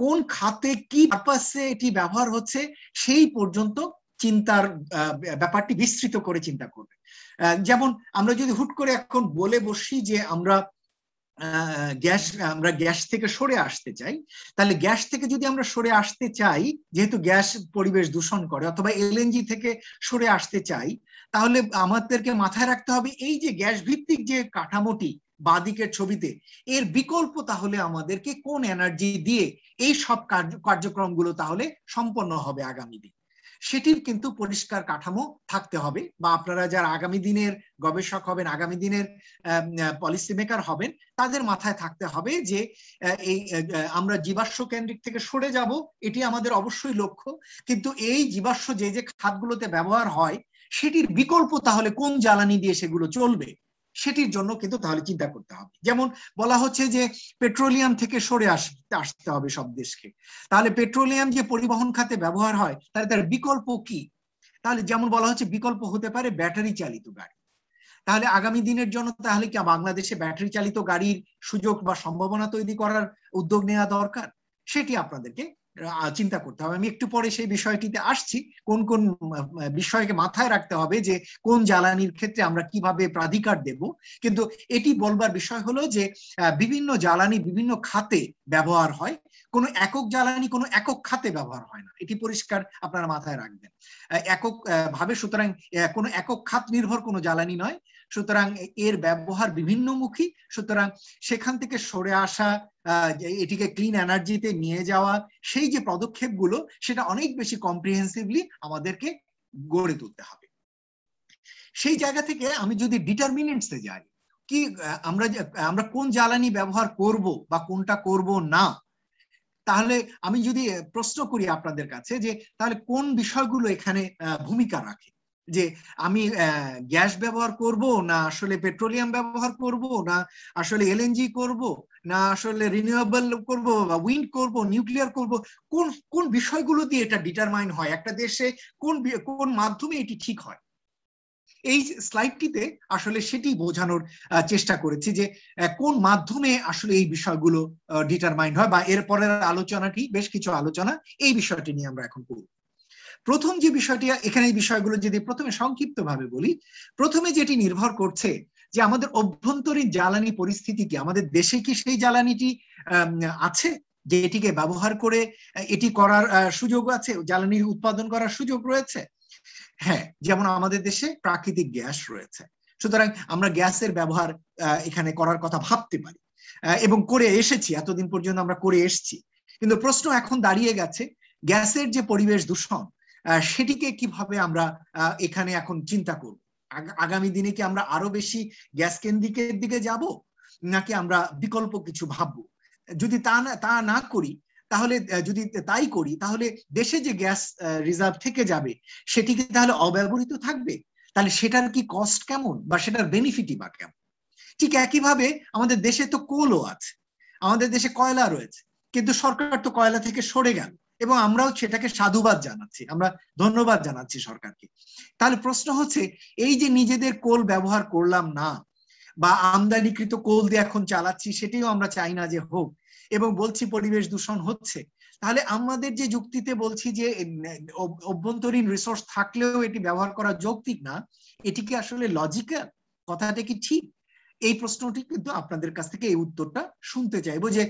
কোন খাতে কি পারপাসে এটি ব্যবহার হচ্ছে সেই পর্যন্ত চিন্তার ব্যাপারটি বিস্তৃত করে চিন্তা করবে যেমন আমরা যদি হুট করে এখন বলে বসি যে আমরা গ্যাস আমরা গ্যাস থেকে সরে আসতে চাই তাহলে গ্যাস থেকে যদি আমরা সরে আসতে চাই যেহেতু গ্যাস পরিবেশ দূষণ করে অথবা এলএনজি থেকে সরে আসতে চাই তাহলে আমাদেরকে মাথায় রাখতে হবে এই যে গ্যাস ভিত্তিক যে কাঠামোটি বাদিকের ছবিতে এর বিকল্প তাহলে আমাদেরকে কোন এনার্জি দিয়ে এই সব কার্যক্রমগুলো তাহলে সম্পন্ন হবে আগামী দিন সেটির কিন্তু পরিষ্কার কাঠামো থাকতে হবে বা আপনারা যারা আগামী দিনের গবেষক হবেন আগামী দিনের পলিসি মেকার হবেন তাদের মাথায় থাকতে হবে যে এই আমরা জীবাশ্ম কেন্দ্রিক থেকে সরে যাব এটি আমাদের অবশ্যই লক্ষ্য কিন্তু এই জীবাশ্ম যে যে খাতগুলোতে ব্যবহার হয় সেটির বিকল্প তাহলে কোন জ্বালানি দিয়ে সেগুলো চলবে সেটির জন্য কিন্তু তাহলে চিন্তা করতে হবে যেমন বলা হচ্ছে যে পেট্রোলিয়াম থেকে সরে আসতে আসতে হবে সব দেশকে তাহলে পেট্রোলিয়াম যে পরিবহন খাতে ব্যবহার হয় তাহলে তার বিকল্প কি তাহলে যেমন বলা হচ্ছে বিকল্প হতে পারে ব্যাটারি চালিত গাড়ি তাহলে আগামী দিনের জন্য তাহলে কি বাংলাদেশে ব্যাটারি চালিত গাড়ির সুযোগ বা সম্ভাবনা তৈরি করার উদ্যোগ নেওয়া দরকার সেটি আপনাদেরকে চিন্তা করতে হবে আমি একটু পরে সেই বিষয়টিতে আসছি কোন কোন বিষয়কে মাথায় রাখতে হবে যে কোন জ্বালানির ক্ষেত্রে আমরা কিভাবে প্রাধিকার দেব কিন্তু এটি বলবার বিষয় হলো যে বিভিন্ন জ্বালানি বিভিন্ন খাতে ব্যবহার হয় কোনো একক জ্বালানি কোনো একক খাতে ব্যবহার হয় না এটি পরিষ্কার আপনারা মাথায় রাখবেন একক ভাবে সুতরাং কোনো একক খাত নির্ভর কোনো জ্বালানি নয় সুতরাং এর ব্যবহার বিভিন্নমুখী সুতরাং সেখান থেকে সরে আসা এটিকে ক্লিন এনার্জিতে নিয়ে যাওয়া সেই যে পদক্ষেপগুলো সেটা অনেক বেশি কম্প্রিহেন্সিভলি আমাদেরকে গড়ে তুলতে হবে সেই জায়গা থেকে আমি যদি ডিটারমিনেন্টসে যাই কি আমরা আমরা কোন জ্বালানি ব্যবহার করব বা কোনটা করব না তাহলে আমি যদি প্রশ্ন করি আপনাদের কাছে যে তাহলে কোন বিষয়গুলো এখানে ভূমিকা রাখে যে আমি গ্যাস ব্যবহার করব না আসলে পেট্রোলিয়াম ব্যবহার করব না আসলে এলএনজি করব না আসলে রিনিউয়েবল করব বা উইন্ড করব নিউক্লিয়ার করব কোন কোন বিষয়গুলো দিয়ে এটা ডিটারমাইন হয় একটা দেশে কোন কোন মাধ্যমে এটি ঠিক হয় এই স্লাইডটিতে আসলে সেটি বোঝানোর চেষ্টা করেছি যে কোন মাধ্যমে আসলে এই বিষয়গুলো ডিটারমাইন্ড হয় বা এরপরের আলোচনাটি বেশ কিছু আলোচনা এই বিষয়টি নিয়ে আমরা এখন করব প্রথম যে বিষয়টি এখানে এই বিষয়গুলো যদি প্রথমে সংক্ষিপ্ত ভাবে বলি প্রথমে যেটি নির্ভর করছে যে আমাদের অভ্যন্তরীণ জ্বালানি পরিস্থিতি কি আমাদের দেশে কি সেই জ্বালানিটি আছে যে এটিকে ব্যবহার করে এটি করার সুযোগ আছে জ্বালানি উৎপাদন করার সুযোগ রয়েছে হ্যাঁ যেমন আমাদের দেশে প্রাকৃতিক গ্যাস রয়েছে সুতরাং আমরা গ্যাসের ব্যবহার এখানে করার কথা ভাবতে পারি এবং করে এসেছি এতদিন পর্যন্ত আমরা করে এসছি কিন্তু প্রশ্ন এখন দাঁড়িয়ে গেছে গ্যাসের যে পরিবেশ দূষণ সেটিকে কিভাবে আমরা এখানে এখন চিন্তা করব আগামী দিনে কি আমরা আরো বেশি গ্যাস কেন্দ্রিকের দিকে যাব নাকি আমরা বিকল্প কিছু ভাববো যদি তা না তা না করি তাহলে যদি তাই করি তাহলে দেশে যে গ্যাস রিজার্ভ থেকে যাবে সেটি কি তাহলে অব্যবহৃত থাকবে তাহলে সেটার কি কস্ট কেমন বা সেটার বেনিফিটই বা কেমন ঠিক একইভাবে আমাদের দেশে তো কোলও আছে আমাদের দেশে কয়লা রয়েছে কিন্তু সরকার তো কয়লা থেকে সরে গেল এবং আমরাও সেটাকে সাধুবাদ জানাচ্ছি আমরা ধন্যবাদ জানাচ্ছি সরকারকে তাহলে প্রশ্ন হচ্ছে এই যে নিজেদের কোল ব্যবহার করলাম না বা আমদানিকৃত কোল দিয়ে এখন চালাচ্ছি সেটিও আমরা চাই না যে হোক এবং বলছি পরিবেশ দূষণ হচ্ছে তাহলে আমাদের যে যুক্তিতে বলছি যে অভ্যন্তরীণ রিসোর্স থাকলেও এটি ব্যবহার করা যৌক্তিক না এটি কি আসলে লজিক্যাল কথাটা কি ঠিক এই প্রশ্নটি কিন্তু আপনাদের কাছ থেকে এই উত্তরটা শুনতে চাইবো যে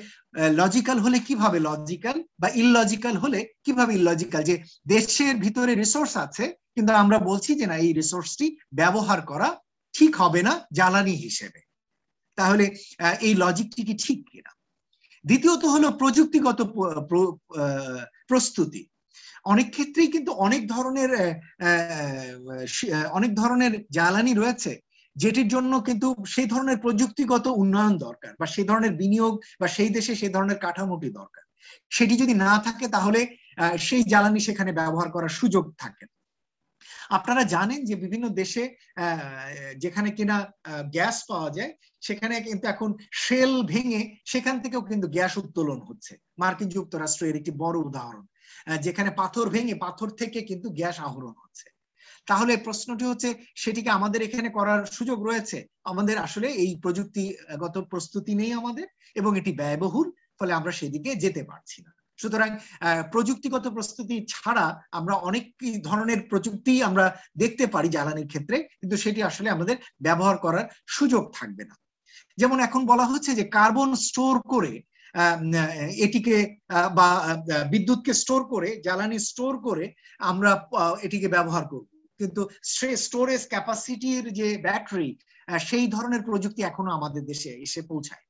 লজিক্যাল হলে কিভাবে লজিক্যাল বা ইললজিক্যাল হলে কিভাবে ইললজিক্যাল যে দেশের ভিতরে রিসোর্স আছে কিন্তু আমরা বলছি যে না এই রিসোর্সটি ব্যবহার করা ঠিক হবে না জ্বালানি হিসেবে তাহলে এই লজিকটি কি ঠিক কিনা দ্বিতীয়ত হলো প্রযুক্তিগত প্রস্তুতি অনেক ক্ষেত্রেই কিন্তু অনেক ধরনের অনেক ধরনের জ্বালানি রয়েছে যেটির জন্য কিন্তু সেই ধরনের প্রযুক্তিগত উন্নয়ন দরকার বা সেই ধরনের বিনিয়োগ বা সেই দেশে সেই ধরনের কাঠামোটি দরকার সেটি যদি না থাকে তাহলে সেই জ্বালানি সেখানে ব্যবহার করার সুযোগ থাকে আপনারা জানেন যে বিভিন্ন দেশে যেখানে কিনা গ্যাস পাওয়া যায় সেখানে কিন্তু এখন শেল ভেঙে সেখান থেকেও কিন্তু গ্যাস উত্তোলন হচ্ছে মার্কিন যুক্তরাষ্ট্র এর একটি বড় উদাহরণ যেখানে পাথর ভেঙে পাথর থেকে কিন্তু গ্যাস আহরণ হচ্ছে তাহলে প্রশ্নটি হচ্ছে সেটিকে আমাদের এখানে করার সুযোগ রয়েছে আমাদের আসলে এই প্রযুক্তিগত প্রস্তুতি নেই আমাদের এবং এটি ব্যয়বহুল ফলে আমরা সেদিকে যেতে পারছি না সুতরাং প্রযুক্তিগত প্রস্তুতি ছাড়া আমরা অনেক ধরনের প্রযুক্তি আমরা দেখতে পারি জ্বালানির ক্ষেত্রে কিন্তু সেটি আসলে আমাদের ব্যবহার করার সুযোগ থাকবে না যেমন এখন বলা হচ্ছে যে কার্বন স্টোর করে এটিকে বা বিদ্যুৎকে স্টোর করে জ্বালানি স্টোর করে আমরা এটিকে ব্যবহার করব কিন্তু স্টোরেজ ক্যাপাসিটির যে ব্যাটারি সেই ধরনের প্রযুক্তি এখনো আমাদের দেশে এসে পৌঁছায়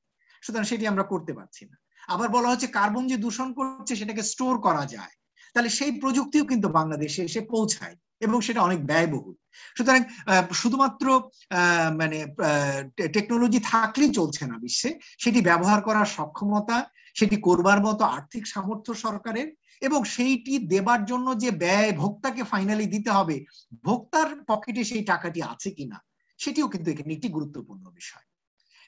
সুতরাং সেটি আমরা করতে পারছি না আবার বলা হচ্ছে কার্বন যে দূষণ করছে সেটাকে স্টোর করা যায় তাহলে সেই প্রযুক্তিও কিন্তু বাংলাদেশে এসে পৌঁছায় এবং সেটা অনেক ব্যয়বহুল সুতরাং শুধুমাত্র মানে টেকনোলজি থাকলেই চলছে না বিশ্বে সেটি ব্যবহার করার সক্ষমতা সেটি করবার মতো আর্থিক সামর্থ্য সরকারের এবং সেইটি দেবার জন্য যে ব্যয় ভোক্তাকে ফাইনালি দিতে হবে ভোক্তার পকেটে সেই টাকাটি আছে কিনা সেটিও কিন্তু এখানে একটি গুরুত্বপূর্ণ বিষয়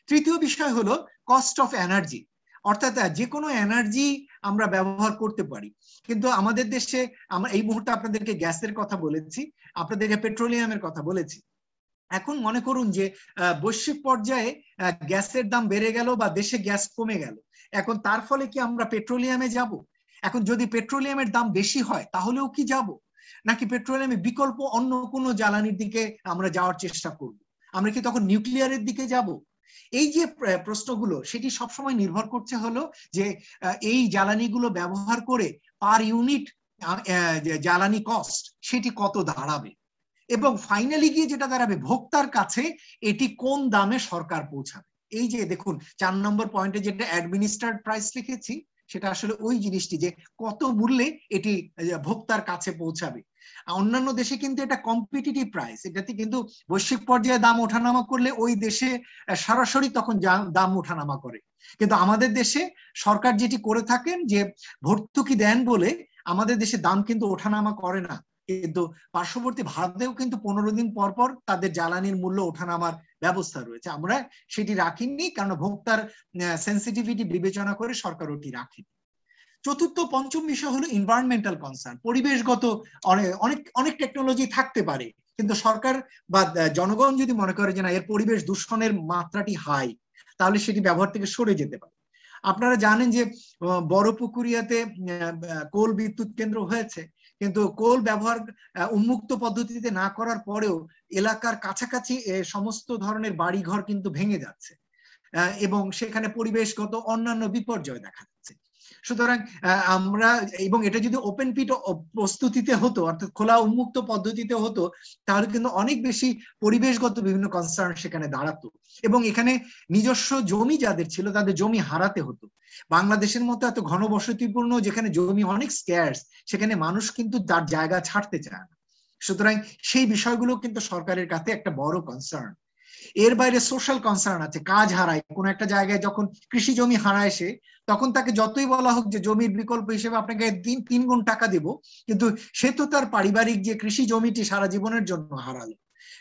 তৃতীয় বিষয় হলো কস্ট অফ এনার্জি অর্থাৎ যে কোনো এনার্জি আমরা ব্যবহার করতে পারি কিন্তু আমাদের দেশে আমরা এই মুহূর্তে আপনাদেরকে গ্যাসের কথা বলেছি আপনাদেরকে পেট্রোলিয়ামের কথা বলেছি এখন মনে করুন যে বৈশ্বিক পর্যায়ে গ্যাসের দাম বেড়ে গেল বা দেশে গ্যাস কমে গেল এখন তার ফলে কি আমরা পেট্রোলিয়ামে যাব এখন যদি পেট্রোলিয়ামের দাম বেশি হয় তাহলেও কি যাব নাকি পেট্রোলিয়ামে বিকল্প অন্য কোনো জ্বালানির দিকে আমরা যাওয়ার চেষ্টা করব আমরা কি তখন নিউক্লিয়ারের দিকে যাব এই যে প্রশ্নগুলো সেটি সবসময় নির্ভর করছে হলো যে এই জ্বালানিগুলো ব্যবহার করে পার ইউনিট জ্বালানি কস্ট সেটি কত দাঁড়াবে এবং ফাইনালি গিয়ে যেটা দাঁড়াবে ভোক্তার কাছে এটি কোন দামে সরকার পৌঁছাবে এই যে দেখুন চার নম্বর পয়েন্টে যেটা অ্যাডমিনিস্টার্ড প্রাইস লিখেছি সেটা আসলে ওই জিনিসটি যে কত মূল্যে এটি ভোক্তার কাছে পৌঁছাবে অন্যান্য দেশে কিন্তু এটা কম্পিটিটিভ প্রাইস এটাতে কিন্তু বৈশ্বিক পর্যায়ে দাম ওঠানামা করলে ওই দেশে সরাসরি তখন দাম ওঠানামা করে কিন্তু আমাদের দেশে সরকার যেটি করে থাকেন যে ভর্তুকি দেন বলে আমাদের দেশে দাম কিন্তু ওঠানামা করে না কিন্তু পার্শ্ববর্তী ভারতেও কিন্তু পনেরো দিন পর পর তাদের জ্বালানির মূল্য ওঠানামার ব্যবস্থা রয়েছে আমরা সেটি রাখিনি কারণ ভোক্তার সেন্সিটিভিটি বিবেচনা করে সরকার ওটি রাখেনি চতুর্থ পঞ্চম বিষয় হলো এনভায়রনমেন্টাল কনসার্ন পরিবেশগত অনেক অনেক টেকনোলজি থাকতে পারে কিন্তু সরকার বা জনগণ যদি মনে করে যে না এর পরিবেশ দূষণের মাত্রাটি হাই তাহলে সেটি ব্যবহার থেকে সরে যেতে পারে আপনারা জানেন যে বড় পুকুরিয়াতে কোল বিদ্যুৎ কেন্দ্র হয়েছে কিন্তু কোল ব্যবহার উন্মুক্ত পদ্ধতিতে না করার পরেও এলাকার কাছাকাছি সমস্ত ধরনের বাড়িঘর কিন্তু ভেঙে যাচ্ছে এবং সেখানে পরিবেশগত অন্যান্য বিপর্যয় দেখা যাচ্ছে সুতরাং আমরা এবং এটা যদি ওপেন পিট প্রস্তুতিতে হতো অর্থাৎ খোলা উন্মুক্ত পদ্ধতিতে হতো তাহলে কিন্তু অনেক বেশি পরিবেশগত বিভিন্ন কনসার্ন সেখানে দাঁড়াতো এবং এখানে নিজস্ব জমি যাদের ছিল তাদের জমি হারাতে হতো বাংলাদেশের মতো এত ঘনবসতিপূর্ণ যেখানে জমি অনেক স্কেয়ার্স সেখানে মানুষ কিন্তু তার জায়গা ছাড়তে চায় না সুতরাং সেই বিষয়গুলো কিন্তু সরকারের কাছে একটা বড় কনসার্ন এর বাইরে সোশ্যাল কনসার্ন আছে কাজ হারায় কোন একটা জায়গায় যখন কৃষি জমি হারায় সে তখন তাকে যতই বলা হোক যে জমির বিকল্প হিসেবে আপনাকে তিন গুণ টাকা দেব কিন্তু সে তো তার পারিবারিক যে কৃষি জমিটি সারা জীবনের জন্য হারালো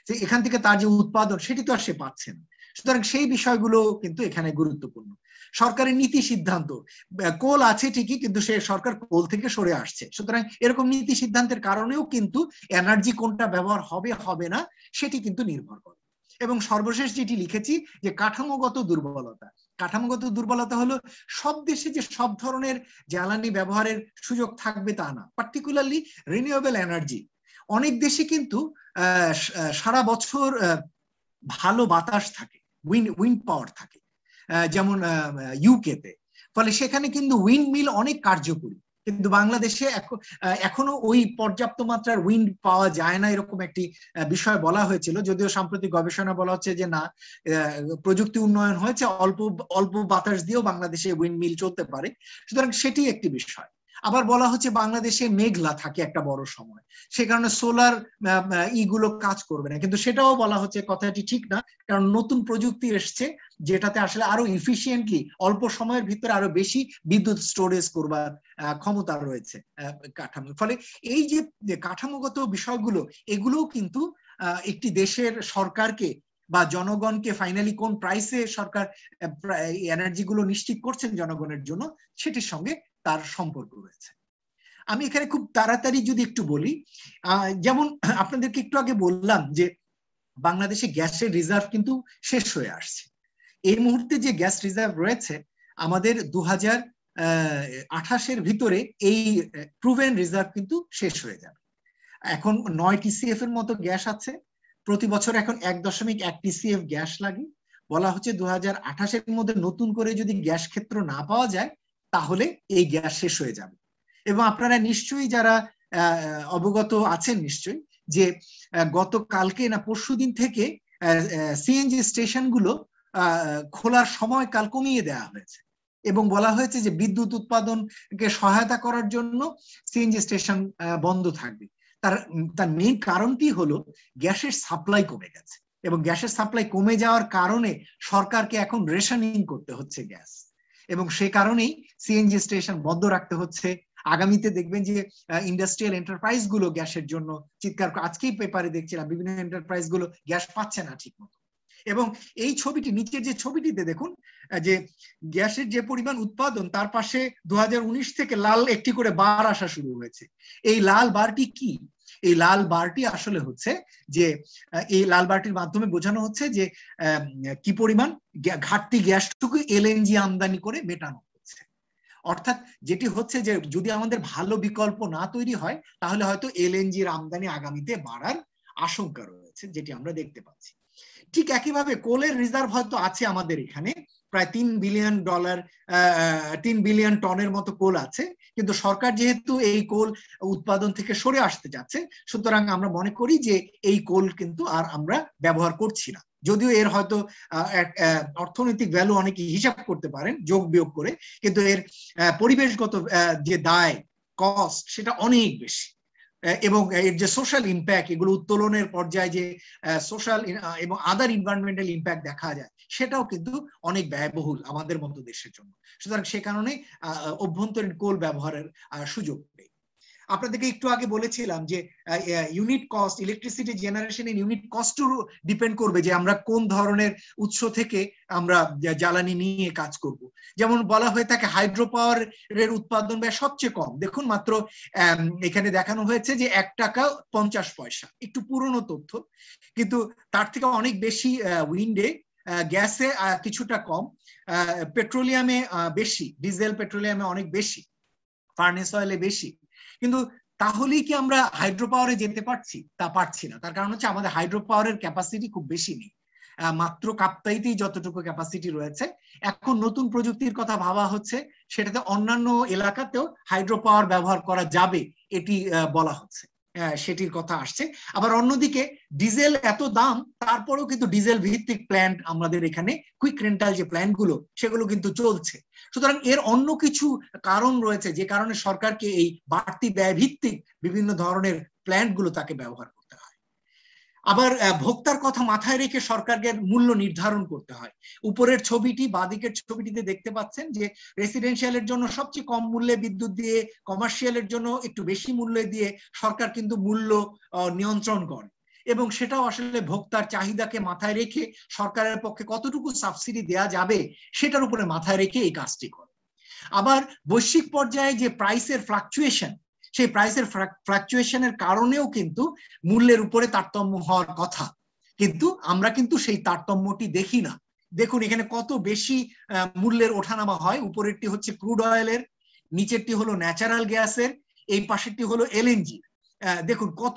যে এখান থেকে তার যে উৎপাদন সেটি তো আর সে পাচ্ছে না সুতরাং সেই বিষয়গুলো কিন্তু এখানে গুরুত্বপূর্ণ সরকারের নীতি সিদ্ধান্ত কোল আছে ঠিকই কিন্তু সে সরকার কোল থেকে সরে আসছে সুতরাং এরকম নীতি সিদ্ধান্তের কারণেও কিন্তু এনার্জি কোনটা ব্যবহার হবে হবে না সেটি কিন্তু নির্ভর করে এবং সর্বশেষ যেটি লিখেছি যে কাঠামোগত দুর্বলতা কাঠামোগত দুর্বলতা হলো সব দেশে যে সব ধরনের জ্বালানি ব্যবহারের সুযোগ থাকবে তা না পার্টিকুলারলি রিনিউয়েবল এনার্জি অনেক দেশে কিন্তু সারা বছর ভালো বাতাস থাকে উইন্ড উইন্ড পাওয়ার থাকে যেমন ইউকেতে ফলে সেখানে কিন্তু উইন্ড মিল অনেক কার্যকরী কিন্তু বাংলাদেশে এখনো ওই পর্যাপ্ত মাত্রার উইন্ড পাওয়া যায় না এরকম একটি বিষয় বলা হয়েছিল যদিও সাম্প্রতিক গবেষণা বলা হচ্ছে যে না প্রযুক্তি উন্নয়ন হয়েছে অল্প অল্প বাতাস দিয়েও বাংলাদেশে উইন্ড মিল চলতে পারে সুতরাং সেটি একটি বিষয় আবার বলা হচ্ছে বাংলাদেশে মেঘলা থাকে একটা বড় সময় সে কারণে সোলার ইগুলো কাজ করবে না কিন্তু সেটাও বলা হচ্ছে কথাটি ঠিক না কারণ নতুন প্রযুক্তি এসছে যেটাতে আসলে আরো ইফিসিয়েন্টলি অল্প সময়ের ভিতরে আরো বেশি বিদ্যুৎ স্টোরেজ করবার ক্ষমতা রয়েছে কাঠামো ফলে এই যে কাঠামোগত বিষয়গুলো এগুলোও কিন্তু একটি দেশের সরকারকে বা জনগণকে ফাইনালি কোন প্রাইসে সরকার এনার্জি গুলো নিশ্চিত করছেন জনগণের জন্য সেটির সঙ্গে তার সম্পর্ক রয়েছে আমি এখানে খুব তাড়াতাড়ি যদি একটু বলি যেমন আপনাদেরকে একটু আগে বললাম যে বাংলাদেশে গ্যাসের রিজার্ভ কিন্তু শেষ হয়ে আসছে এই মুহূর্তে যে গ্যাস রিজার্ভ রয়েছে আমাদের দু হাজার আঠাশের ভিতরে এই প্রুভেন রিজার্ভ কিন্তু শেষ হয়ে যাবে এখন নয় টিসিএফ এর মতো গ্যাস আছে প্রতি বছর এখন এক দশমিক এক টিসিএফ গ্যাস লাগে বলা হচ্ছে দু হাজার আঠাশের মধ্যে নতুন করে যদি গ্যাস ক্ষেত্র না পাওয়া যায় তাহলে এই গ্যাস শেষ হয়ে যাবে এবং আপনারা নিশ্চয়ই যারা অবগত আছেন নিশ্চয়ই যে গত কালকে না পরশু দিন থেকে সিএনজি স্টেশনগুলো খোলার সময় কাল কমিয়ে দেওয়া হয়েছে এবং বলা হয়েছে যে বিদ্যুৎ উৎপাদনকে সহায়তা করার জন্য সিএনজি স্টেশন বন্ধ থাকবে তার তার মেইন কারণটি হলো গ্যাসের সাপ্লাই কমে গেছে এবং গ্যাসের সাপ্লাই কমে যাওয়ার কারণে সরকারকে এখন রেশনিং করতে হচ্ছে গ্যাস এবং সে কারণেই সিএনজি স্টেশন বন্ধ রাখতে হচ্ছে আগামীতে দেখবেন যে ইন্ডাস্ট্রিয়াল এন্টারপ্রাইজ গুলো গ্যাসের জন্য চিৎকার আজকেই পেপারে দেখছিলাম বিভিন্ন এন্টারপ্রাইজ গুলো গ্যাস পাচ্ছে না ঠিক মতো এবং এই ছবিটি নিচের যে ছবিটিতে দেখুন যে গ্যাসের যে পরিমাণ উৎপাদন তার পাশে দু থেকে লাল একটি করে বার আসা শুরু হয়েছে এই লাল বারটি কি এই লাল বারটি আসলে হচ্ছে যে এই লাল বারটির মাধ্যমে বোঝানো হচ্ছে যে কি পরিমাণ ঘাটতি গ্যাসটুকু এলএনজি আমদানি করে মেটানো অর্থাৎ যেটি হচ্ছে যে যদি আমাদের ভালো বিকল্প না তৈরি হয় তাহলে হয়তো এলএনজির আমদানি আগামীতে বাড়ার আশঙ্কা রয়েছে যেটি আমরা দেখতে পাচ্ছি ঠিক একইভাবে কোলের রিজার্ভ হয়তো আছে আমাদের এখানে প্রায় তিন বিলিয়ন ডলার তিন বিলিয়ন টনের মতো কোল আছে কিন্তু সরকার যেহেতু এই কোল উৎপাদন থেকে সরে আসতে যাচ্ছে সুতরাং আমরা মনে করি যে এই কোল কিন্তু আর আমরা ব্যবহার করছি না যদিও এর হয়তো অর্থনৈতিক ভ্যালু অনেকে হিসাব করতে পারেন যোগ বিয়োগ করে কিন্তু এর পরিবেশগত যে দায় কস্ট সেটা অনেক বেশি এবং এর যে সোশ্যাল ইম্প্যাক্ট এগুলো উত্তোলনের পর্যায়ে যে সোশ্যাল এবং আদার ইনভায়রনমেন্টাল ইম্প্যাক্ট দেখা যায় সেটাও কিন্তু অনেক ব্যয়বহুল আমাদের মতো দেশের জন্য সুতরাং সে কারণে অভ্যন্তরীণ কোল ব্যবহারের সুযোগ নেই আপনাদেরকে একটু আগে বলেছিলাম যে ইউনিট কস্ট ইলেকট্রিসিটি জেনারেশনের ইউনিট কস্ট ডিপেন্ড করবে যে আমরা কোন ধরনের উৎস থেকে আমরা জ্বালানি নিয়ে কাজ করব যেমন বলা হয়ে থাকে হাইড্রো পাওয়ার এর উৎপাদন ব্যয় সবচেয়ে কম দেখুন মাত্র এখানে দেখানো হয়েছে যে এক টাকা পঞ্চাশ পয়সা একটু পুরনো তথ্য কিন্তু তার থেকে অনেক বেশি উইন্ডে গ্যাসে কিছুটা কম পেট্রোলিয়ামে বেশি ডিজেল পেট্রোলিয়ামে অনেক বেশি ফার্নেস অয়েলে বেশি কিন্তু তাহলেই কি আমরা হাইড্রো পাওয়ারে যেতে পারছি তা পারছি না তার কারণ হচ্ছে আমাদের হাইড্রো পাওয়ারের ক্যাপাসিটি খুব বেশি নেই মাত্র কাপ্তাইতেই যতটুকু ক্যাপাসিটি রয়েছে এখন নতুন প্রযুক্তির কথা ভাবা হচ্ছে সেটাতে অন্যান্য এলাকাতেও হাইড্রো পাওয়ার ব্যবহার করা যাবে এটি বলা হচ্ছে সেটির কথা আসছে আবার অন্যদিকে ডিজেল এত দাম তারপরেও কিন্তু ডিজেল ভিত্তিক প্ল্যান্ট আমাদের এখানে কুইক রেন্টাল যে গুলো সেগুলো কিন্তু চলছে সুতরাং এর অন্য কিছু কারণ রয়েছে যে কারণে সরকারকে এই বাড়তি ব্যয় ভিত্তিক বিভিন্ন ধরনের প্ল্যান্ট গুলো তাকে ব্যবহার আবার ভোক্তার কথা মাথায় রেখে সরকারকে মূল্য নির্ধারণ করতে হয় উপরের ছবিটি দিকের ছবিটিতে দেখতে পাচ্ছেন যে রেসিডেন্সিয়ালের জন্য সবচেয়ে কম মূল্যে বিদ্যুৎ দিয়ে কমার্শিয়ালের জন্য একটু বেশি মূল্যে দিয়ে সরকার কিন্তু মূল্য নিয়ন্ত্রণ করে এবং সেটাও আসলে ভোক্তার চাহিদাকে মাথায় রেখে সরকারের পক্ষে কতটুকু সাবসিডি দেয়া যাবে সেটার উপরে মাথায় রেখে এই কাজটি করে আবার বৈশ্বিক পর্যায়ে যে প্রাইসের ফ্লাকচুয়েশন সেই প্রাইসের ফ্ল্যাকচুয়েশনের কারণেও কিন্তু মূল্যের উপরে তারতম্য হওয়ার কথা কিন্তু আমরা কিন্তু সেই তারতম্যটি দেখি না দেখুন এখানে কত বেশি মূল্যের ওঠানামা হয় উপরেরটি হচ্ছে ক্রুড অয়েলের নিচেরটি হলো ন্যাচারাল গ্যাসের এই পাশেরটি হলো এলএনজি দেখুন কত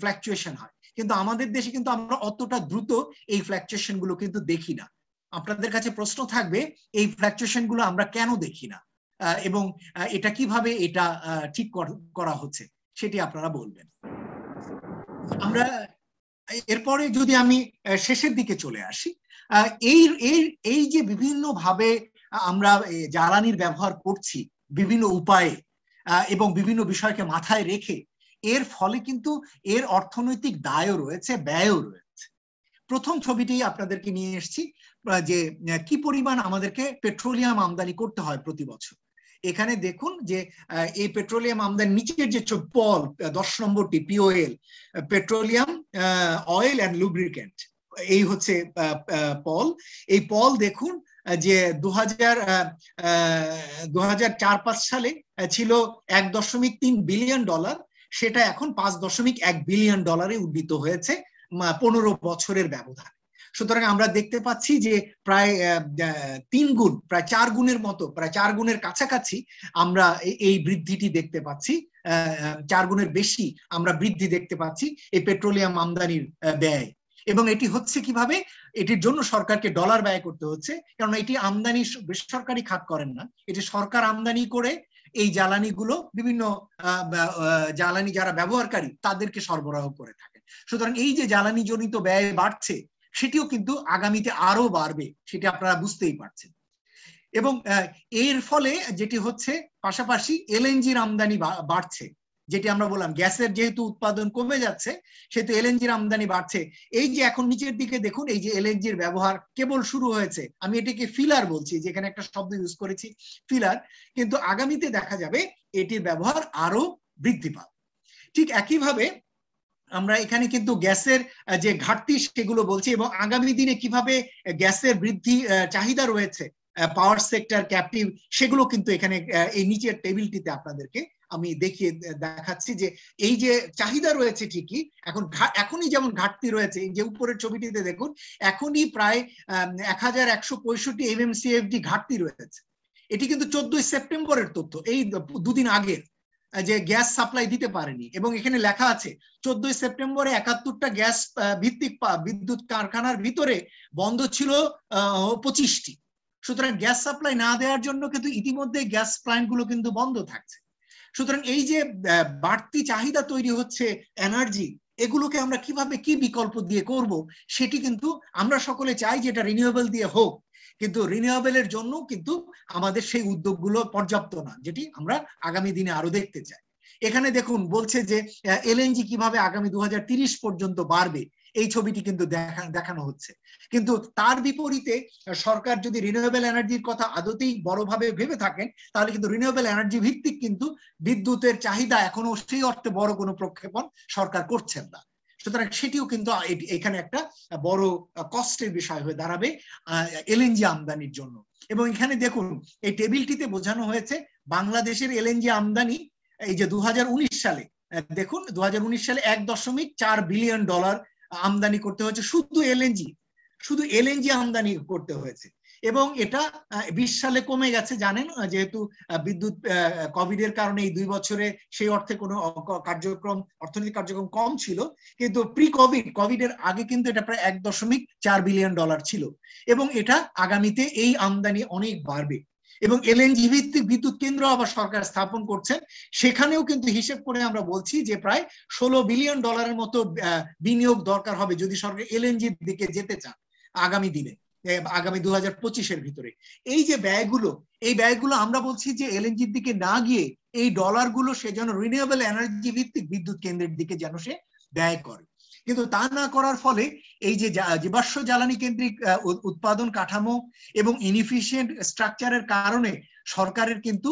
ফ্ল্যাকচুয়েশন হয় কিন্তু আমাদের দেশে কিন্তু আমরা অতটা দ্রুত এই ফ্ল্যাকচুয়েশন গুলো কিন্তু দেখি না আপনাদের কাছে প্রশ্ন থাকবে এই ফ্ল্যাকচুয়েশন গুলো আমরা কেন দেখি না এবং এটা কিভাবে এটা ঠিক করা হচ্ছে সেটি আপনারা বলবেন আমরা এরপরে যদি আমি শেষের দিকে চলে আসি এই এই যে বিভিন্ন ভাবে আমরা জ্বালানির ব্যবহার করছি বিভিন্ন উপায়ে এবং বিভিন্ন বিষয়কে মাথায় রেখে এর ফলে কিন্তু এর অর্থনৈতিক দায়ও রয়েছে ব্যয়ও রয়েছে প্রথম ছবিটি আপনাদেরকে নিয়ে এসছি যে কি পরিমাণ আমাদেরকে পেট্রোলিয়াম আমদানি করতে হয় প্রতি বছর এখানে দেখুন যে এই পেট্রোলিয়াম আমদানি নিচের যে পল দশ নম্বরটি POL petroleum oil and lubricant এই হচ্ছে পল এই পল দেখুন যে দু হাজার সালে ছিল এক দশমিক তিন বিলিয়ন ডলার সেটা এখন পাঁচ দশমিক এক বিলিয়ন ডলারে উন্নীত হয়েছে পনেরো বছরের ব্যবধানে সুতরাং আমরা দেখতে পাচ্ছি যে প্রায় তিন গুণ প্রায় চার গুণের মতো প্রায় চার গুণের কাছাকাছি আমরা এই বৃদ্ধিটি দেখতে পাচ্ছি চার গুণের বেশি আমরা বৃদ্ধি দেখতে পাচ্ছি এই পেট্রোলিয়াম আমদানির ব্যয় এবং এটি হচ্ছে কিভাবে এটির জন্য সরকারকে ডলার ব্যয় করতে হচ্ছে কারণ এটি আমদানি বেসরকারি খাত করেন না এটি সরকার আমদানি করে এই জ্বালানিগুলো বিভিন্ন জ্বালানি যারা ব্যবহারকারী তাদেরকে সরবরাহ করে থাকে সুতরাং এই যে জ্বালানি জনিত ব্যয় বাড়ছে সেটিও কিন্তু আগামীতে আরো বাড়বে সেটি আপনারা বুঝতেই পারছেন এবং এর ফলে যেটি হচ্ছে পাশাপাশি এলএনজির আমদানি বাড়ছে যেটি আমরা বললাম গ্যাসের যেহেতু উৎপাদন কমে যাচ্ছে সেহেতু এলএনজির আমদানি বাড়ছে এই যে এখন নিচের দিকে দেখুন এই যে এলএনজির ব্যবহার কেবল শুরু হয়েছে আমি এটিকে ফিলার বলছি যেখানে একটা শব্দ ইউজ করেছি ফিলার কিন্তু আগামীতে দেখা যাবে এটির ব্যবহার আরো বৃদ্ধি পাবে ঠিক একইভাবে আমরা এখানে কিন্তু গ্যাসের যে ঘাটতি সেগুলো বলছি এবং আগামী দিনে কিভাবে গ্যাসের বৃদ্ধি চাহিদা রয়েছে পাওয়ার সেক্টর ক্যাপটিভ সেগুলো কিন্তু এখানে এই নিচের টেবিলটিতে আপনাদেরকে আমি দেখিয়ে দেখাচ্ছি যে এই যে চাহিদা রয়েছে ঠিকই এখন এখনই যেমন ঘাটতি রয়েছে যে উপরের ছবিটিতে দেখুন এখনই প্রায় এক হাজার একশো পঁয়ষট্টি এমএমসিএফডি ঘাটতি রয়েছে এটি কিন্তু চোদ্দই সেপ্টেম্বরের তথ্য এই দুদিন আগের যে গ্যাস সাপ্লাই দিতে পারেনি এবং এখানে লেখা আছে চোদ্দই সেপ্টেম্বরে একাত্তরটা গ্যাস ভিত্তিক বিদ্যুৎ কারখানার ভিতরে বন্ধ ছিল পঁচিশটি সুতরাং গ্যাস সাপ্লাই না দেওয়ার জন্য কিন্তু ইতিমধ্যে গ্যাস প্লান্ট গুলো কিন্তু বন্ধ থাকছে সুতরাং এই যে বাড়তি চাহিদা তৈরি হচ্ছে এনার্জি এগুলোকে আমরা কিভাবে কি বিকল্প দিয়ে করব সেটি কিন্তু আমরা সকলে চাই যে এটা রিনিউয়েবল দিয়ে হোক কিন্তু এর জন্য কিন্তু আমাদের সেই উদ্যোগগুলো পর্যাপ্ত না যেটি আমরা আগামী দিনে আরো দেখতে চাই এখানে দেখুন বলছে যে এলএনজি কিভাবে আগামী দু পর্যন্ত বাড়বে এই ছবিটি কিন্তু দেখানো হচ্ছে কিন্তু তার বিপরীতে সরকার যদি রিনিউয়েবল এনার্জির কথা আদতেই বড়ভাবে ভেবে থাকেন তাহলে কিন্তু রিনিউয়েবল এনার্জি ভিত্তিক কিন্তু বিদ্যুতের চাহিদা এখনো সেই অর্থে বড় কোনো প্রক্ষেপণ সরকার করছেন না সুতরাং সেটিও কিন্তু এখানে একটা বড় কষ্টের বিষয় হয়ে দাঁড়াবে এলএনজি আমদানির জন্য এবং এখানে দেখুন এই টেবিলটিতে বোঝানো হয়েছে বাংলাদেশের এলএনজি আমদানি এই যে দু সালে দেখুন দু সালে এক দশমিক চার বিলিয়ন ডলার আমদানি করতে হয়েছে শুধু এলএনজি শুধু এলএনজি আমদানি করতে হয়েছে এবং এটা বিশ সালে কমে গেছে জানেন যেহেতু বিদ্যুৎ কোভিড এর কারণে এই দুই বছরে সেই অর্থে কোনো কার্যক্রম অর্থনৈতিক কার্যক্রম কম ছিল কিন্তু প্রি কোভিড কোভিড এর আগে কিন্তু এটা প্রায় এক দশমিক চার বিলিয়ন ডলার ছিল এবং এটা আগামীতে এই আমদানি অনেক বাড়বে এবং এলএনজি ভিত্তিক বিদ্যুৎ কেন্দ্র আবার সরকার স্থাপন করছেন সেখানেও কিন্তু হিসেব করে আমরা বলছি যে প্রায় ষোলো বিলিয়ন ডলারের মতো বিনিয়োগ দরকার হবে যদি সরকার এলএনজির দিকে যেতে চান আগামী দিনে আগামী দু হাজার পঁচিশের ভিতরে এই যে ব্যয়গুলো এই ব্যয়গুলো আমরা বলছি যে এলএনজির দিকে না গিয়ে এই ডলার গুলো সে যেন রিনিউয়েবল এনার্জি ভিত্তিক বিদ্যুৎ কেন্দ্রের দিকে যেন সে ব্যয় করে কিন্তু তা না করার ফলে এই যে জীবাশ্ম জ্বালানি কেন্দ্রিক উৎপাদন কাঠামো এবং ইনিফিসিয়েন্ট স্ট্রাকচারের কারণে সরকারের কিন্তু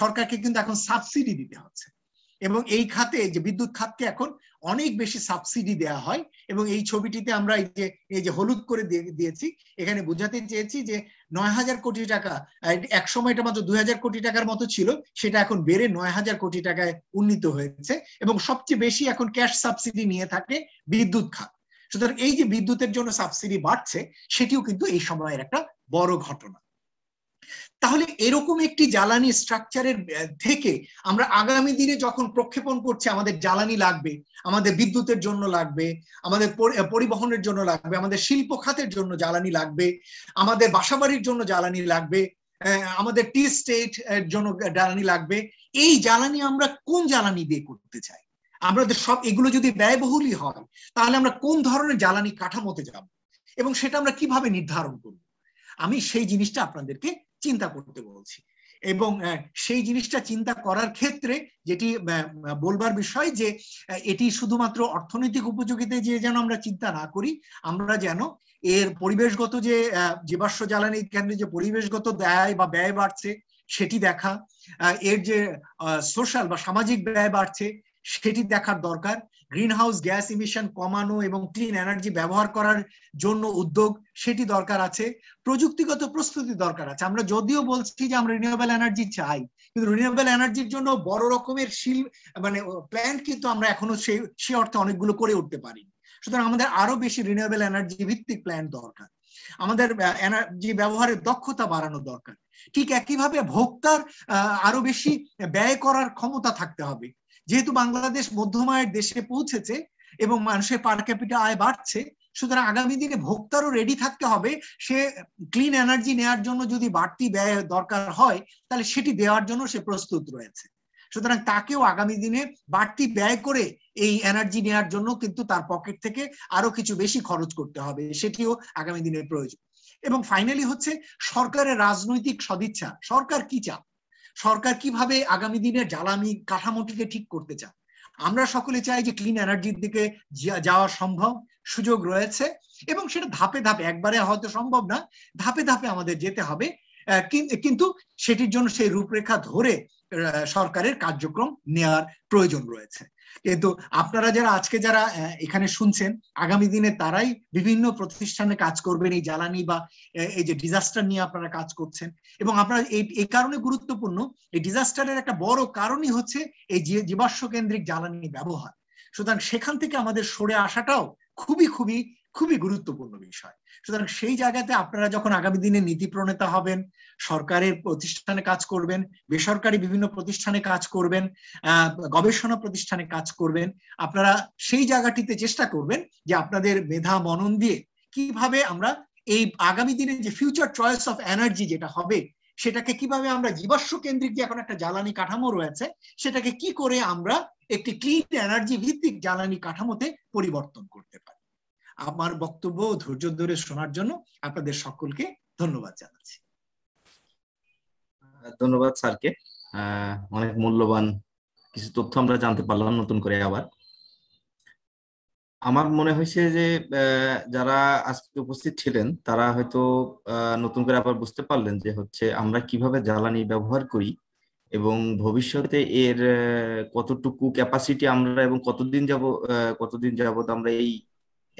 সরকারকে কিন্তু এখন সাবসিডি দিতে হচ্ছে এবং এই খাতে যে বিদ্যুৎ খাতকে এখন অনেক বেশি সাবসিডি দেয়া হয় এবং এই ছবিটিতে আমরা এই যে এই যে হলুদ করে দিয়েছি এখানে বোঝাতে চেয়েছি যে নয় হাজার কোটি টাকা এক সময় এটা মাত্র দুই হাজার কোটি টাকার মতো ছিল সেটা এখন বেড়ে নয় হাজার কোটি টাকায় উন্নীত হয়েছে এবং সবচেয়ে বেশি এখন ক্যাশ সাবসিডি নিয়ে থাকে বিদ্যুৎ খাত সুতরাং এই যে বিদ্যুতের জন্য সাবসিডি বাড়ছে সেটিও কিন্তু এই সময়ের একটা বড় ঘটনা তাহলে এরকম একটি জ্বালানি স্ট্রাকচারের থেকে আমরা আগামী দিনে যখন প্রক্ষেপণ করছি আমাদের জ্বালানি লাগবে আমাদের বিদ্যুতের জন্য লাগবে আমাদের পরিবহনের জন্য লাগবে আমাদের শিল্প খাতের জন্য জ্বালানি লাগবে আমাদের বাসাবাড়ির জন্য জ্বালানি লাগবে আমাদের টি স্টেট এর জন্য জ্বালানি লাগবে এই জ্বালানি আমরা কোন জ্বালানি দিয়ে করতে চাই আমরা সব এগুলো যদি ব্যয়বহুলই হয় তাহলে আমরা কোন ধরনের জ্বালানি কাঠামোতে যাব এবং সেটা আমরা কিভাবে নির্ধারণ করব আমি সেই জিনিসটা আপনাদেরকে চিন্তা করতে বলছি এবং সেই জিনিসটা চিন্তা করার ক্ষেত্রে যেটি বলবার বিষয় যে এটি শুধুমাত্র অর্থনৈতিক উপযোগিতা যে যেন আমরা চিন্তা না করি আমরা যেন এর পরিবেশগত যে জীবাশ্ম জ্বালানি কেন্দ্রে যে পরিবেশগত ব্যয় বা ব্যয় বাড়ছে সেটি দেখা এর যে সোশ্যাল বা সামাজিক ব্যয় বাড়ছে সেটি দেখার দরকার গ্রিন হাউস গ্যাস ইমিশন কমানো এবং ক্লিন এনার্জি ব্যবহার করার জন্য উদ্যোগ সেটি দরকার আছে প্রযুক্তিগত প্রস্তুতি দরকার আছে আমরা যদিও বলছি যে আমরা রিনিউয়েবল এনার্জি চাই কিন্তু রিনিউয়েবল এনার্জির জন্য বড় রকমের শিল মানে প্ল্যান কিন্তু আমরা এখনো সেই সে অর্থে অনেকগুলো করে উঠতে পারি সুতরাং আমাদের আরো বেশি রিনিউয়েবল এনার্জি ভিত্তিক প্ল্যান দরকার আমাদের এনার্জি ব্যবহারের দক্ষতা বাড়ানো দরকার ঠিক একইভাবে ভোক্তার আরো বেশি ব্যয় করার ক্ষমতা থাকতে হবে যেহেতু বাংলাদেশ মধ্যম আয়ের দেশে পৌঁছেছে এবং মানুষের পার ক্যাপিটাল আয় বাড়ছে সুতরাং আগামী দিনে ভোক্তারও রেডি থাকতে হবে সে ক্লিন এনার্জি নেয়ার জন্য যদি বাড়তি ব্যয় দরকার হয় তাহলে সেটি দেওয়ার জন্য সে প্রস্তুত রয়েছে সুতরাং তাকেও আগামী দিনে বাড়তি ব্যয় করে এই এনার্জি নেওয়ার জন্য কিন্তু তার পকেট থেকে আরো কিছু বেশি খরচ করতে হবে সেটিও আগামী দিনের প্রয়োজন এবং ফাইনালি হচ্ছে সরকারের রাজনৈতিক সদিচ্ছা সরকার কি চায় সরকার কিভাবে আগামী দিনের জ্বালানি কাঠামোটিকে ঠিক করতে চায় আমরা সকলে চাই যে ক্লিন এনার্জির দিকে যাওয়া সম্ভব সুযোগ রয়েছে এবং সেটা ধাপে ধাপে একবারে হয়তো সম্ভব না ধাপে ধাপে আমাদের যেতে হবে কিন্তু সেটির জন্য সেই রূপরেখা ধরে সরকারের কার্যক্রম নেয়ার প্রয়োজন রয়েছে কিন্তু আপনারা যারা আজকে যারা এখানে শুনছেন আগামী দিনে তারাই বিভিন্ন প্রতিষ্ঠানে কাজ করবেন এই জ্বালানি বা এই যে ডিজাস্টার নিয়ে আপনারা কাজ করছেন এবং আপনারা এই এই কারণে গুরুত্বপূর্ণ এই ডিজাস্টারের একটা বড় কারণই হচ্ছে এই জীবাশ্ম কেন্দ্রিক জ্বালানি ব্যবহার সুতরাং সেখান থেকে আমাদের সরে আসাটাও খুবই খুবই খুবই গুরুত্বপূর্ণ বিষয় সুতরাং সেই জায়গাতে আপনারা যখন আগামী দিনে নীতি প্রণেতা হবেন সরকারের প্রতিষ্ঠানে কাজ করবেন বেসরকারি বিভিন্ন প্রতিষ্ঠানে কাজ করবেন গবেষণা প্রতিষ্ঠানে কাজ করবেন আপনারা সেই জায়গাটিতে চেষ্টা করবেন যে আপনাদের মেধা মনন দিয়ে কিভাবে আমরা এই আগামী দিনে যে ফিউচার চয়েস অফ এনার্জি যেটা হবে সেটাকে কিভাবে আমরা জীবাশ্ম কেন্দ্রিক যে এখন একটা জ্বালানি কাঠামো রয়েছে সেটাকে কি করে আমরা একটি ক্লিন এনার্জি ভিত্তিক জ্বালানি কাঠামোতে পরিবর্তন করতে পারি আমার বক্তব্য ধৈর্য ধরে শোনার জন্য আপনাদের সকলকে ধন্যবাদ জানাচ্ছি ধন্যবাদ স্যারকে অনেক মূল্যবান কিছু তথ্য আমরা জানতে পারলাম নতুন করে আবার আমার মনে হয়েছে যে যারা আজকে উপস্থিত ছিলেন তারা হয়তো নতুন করে আবার বুঝতে পারলেন যে হচ্ছে আমরা কিভাবে জ্বালানি ব্যবহার করি এবং ভবিষ্যতে এর কতটুকু ক্যাপাসিটি আমরা এবং কতদিন যাব কতদিন যাবত আমরা এই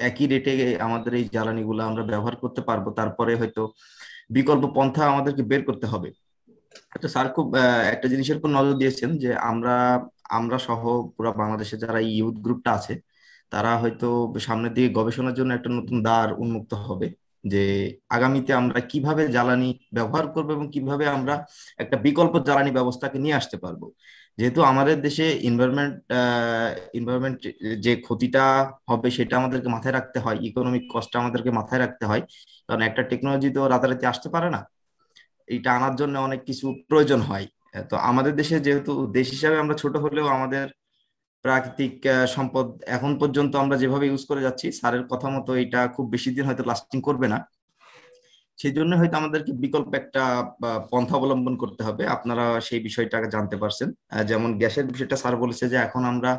একই রেটে আমাদের এই জ্বালানিগুলো আমরা ব্যবহার করতে পারবো তারপরে হয়তো বিকল্প পন্থা আমাদেরকে বের করতে হবে তো আচ্ছা, স্যার খুব একটা জিনিসের উপর নজর দিয়েছেন যে আমরা আমরা সহ পুরো বাংলাদেশে যারা ইউথ গ্রুপটা আছে তারা হয়তো সামনের দিকে গবেষণার জন্য একটা নতুন দ্বার উন্মুক্ত হবে যে আগামীতে আমরা কিভাবে জ্বালানি ব্যবহার করবো এবং কিভাবে আমরা একটা বিকল্প জ্বালানি ব্যবস্থাকে নিয়ে আসতে পারবো যেহেতু আমাদের দেশে এনভায়রনমেন্ট এনভায়রনমেন্ট যে ক্ষতিটা হবে সেটা আমাদেরকে মাথায় রাখতে হয় ইকোনমিক কস্টটা আমাদেরকে মাথায় রাখতে হয় কারণ একটা টেকনোলজি তো রাতারাতি আসতে পারে না এটা আনার জন্য অনেক কিছু প্রয়োজন হয় তো আমাদের দেশে যেহেতু দেশ হিসাবে আমরা ছোট হলেও আমাদের প্রাকৃতিক সম্পদ এখন পর্যন্ত আমরা যেভাবে ইউজ করে যাচ্ছি স্যারের কথা মতো এটা খুব বেশি দিন হয়তো লাস্টিং করবে না সেই জন্য হয়তো আমাদেরকে বিকল্প একটা পন্থা অবলম্বন করতে হবে আপনারা সেই বিষয়টা জানতে পারছেন যেমন গ্যাসের বিষয়টা স্যার বলেছে যে এখন আমরা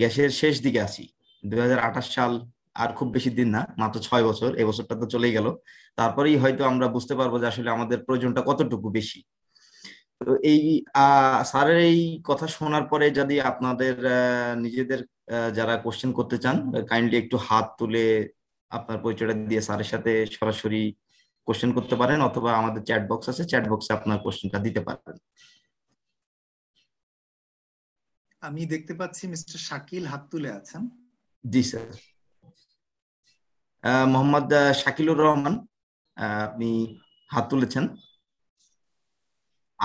গ্যাসের শেষ দিকে আছি দুই সাল আর খুব বেশি দিন না মাত্র ছয় বছর এ বছরটা তো চলেই গেল তারপরেই হয়তো আমরা বুঝতে পারবো যে আসলে আমাদের প্রয়োজনটা কতটুকু বেশি তো এই স্যারের এই কথা শোনার পরে যদি আপনাদের নিজেদের যারা কোশ্চেন করতে চান কাইন্ডলি একটু হাত তুলে আপনার পরিচয়টা দিয়ে স্যারের সাথে সরাসরি কোশ্চেন করতে পারেন অথবা আমাদের চ্যাট বক্স আছে চ্যাট বক্সে আপনার কোশ্চেনটা দিতে পারেন আমি দেখতে পাচ্ছি মিস্টার শাকিল হাত তুলে আছেন জি স্যার মোহাম্মদ শাকিলুর রহমান আপনি হাত তুলেছেন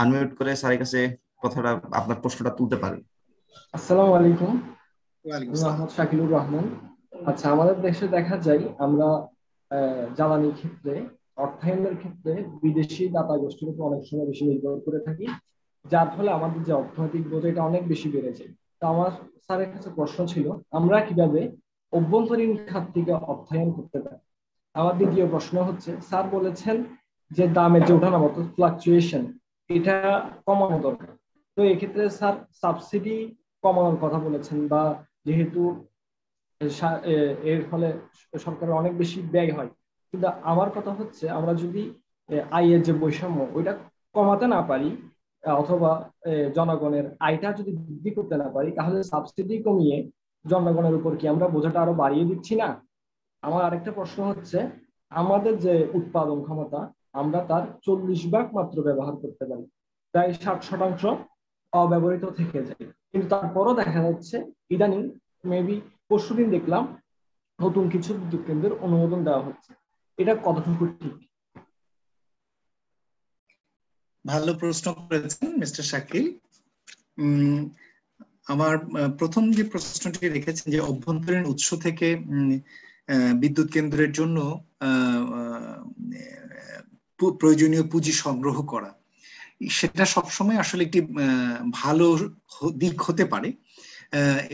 আনমিউট করে স্যারের কাছে কথাটা আপনার প্রশ্নটা তুলতে পারেন আসসালামু আলাইকুম আসসালাম শাকিলুর রহমান আচ্ছা আমাদের দেশে দেখা যায় আমরা জ্বালানির ক্ষেত্রে অর্থায়নের ক্ষেত্রে বিদেশি দাতা গোষ্ঠীর উপর অনেক সময় বেশি নির্ভর করে থাকি যার ফলে আমাদের যে অর্থনৈতিক বোঝা এটা অনেক বেশি বেড়ে যায় তো আমার স্যারের কাছে প্রশ্ন ছিল আমরা কিভাবে অভ্যন্তরীণ খাত থেকে অর্থায়ন করতে পারি আমার দ্বিতীয় প্রশ্ন হচ্ছে স্যার বলেছেন যে দামের যে ওঠানো মতো ফ্লাকচুয়েশন এটা কমানো দরকার তো এক্ষেত্রে স্যার সাবসিডি কমানোর কথা বলেছেন বা যেহেতু এর ফলে সরকারের অনেক বেশি ব্যয় হয় কিন্তু আমার কথা হচ্ছে আমরা যদি আয়ের যে বৈষম্য ওইটা কমাতে না পারি অথবা জনগণের আয়টা যদি বৃদ্ধি করতে না পারি তাহলে সাবসিডি কমিয়ে জনগণের উপর কি আমরা বোঝাটা আরো বাড়িয়ে দিচ্ছি না আমার আরেকটা প্রশ্ন হচ্ছে আমাদের যে উৎপাদন ক্ষমতা আমরা তার চল্লিশ ভাগ মাত্র ব্যবহার করতে পারি প্রায় ষাট শতাংশ অব্যবহৃত থেকে যায় কিন্তু তারপরও দেখা যাচ্ছে ইদানিং মেবি পরশুদিন দেখলাম নতুন কিছু বিদ্যুৎ কেন্দ্রের অনুমোদন দেওয়া হচ্ছে এটা কতটুকু ঠিক ভালো প্রশ্ন করেছেন মিস্টার শাকিল আমার প্রথম যে প্রশ্নটি রেখেছেন যে অভ্যন্তরীণ উৎস থেকে বিদ্যুৎ কেন্দ্রের জন্য প্রয়োজনীয় পুঁজি সংগ্রহ করা সেটা সবসময় আসলে একটি ভালো দিক হতে পারে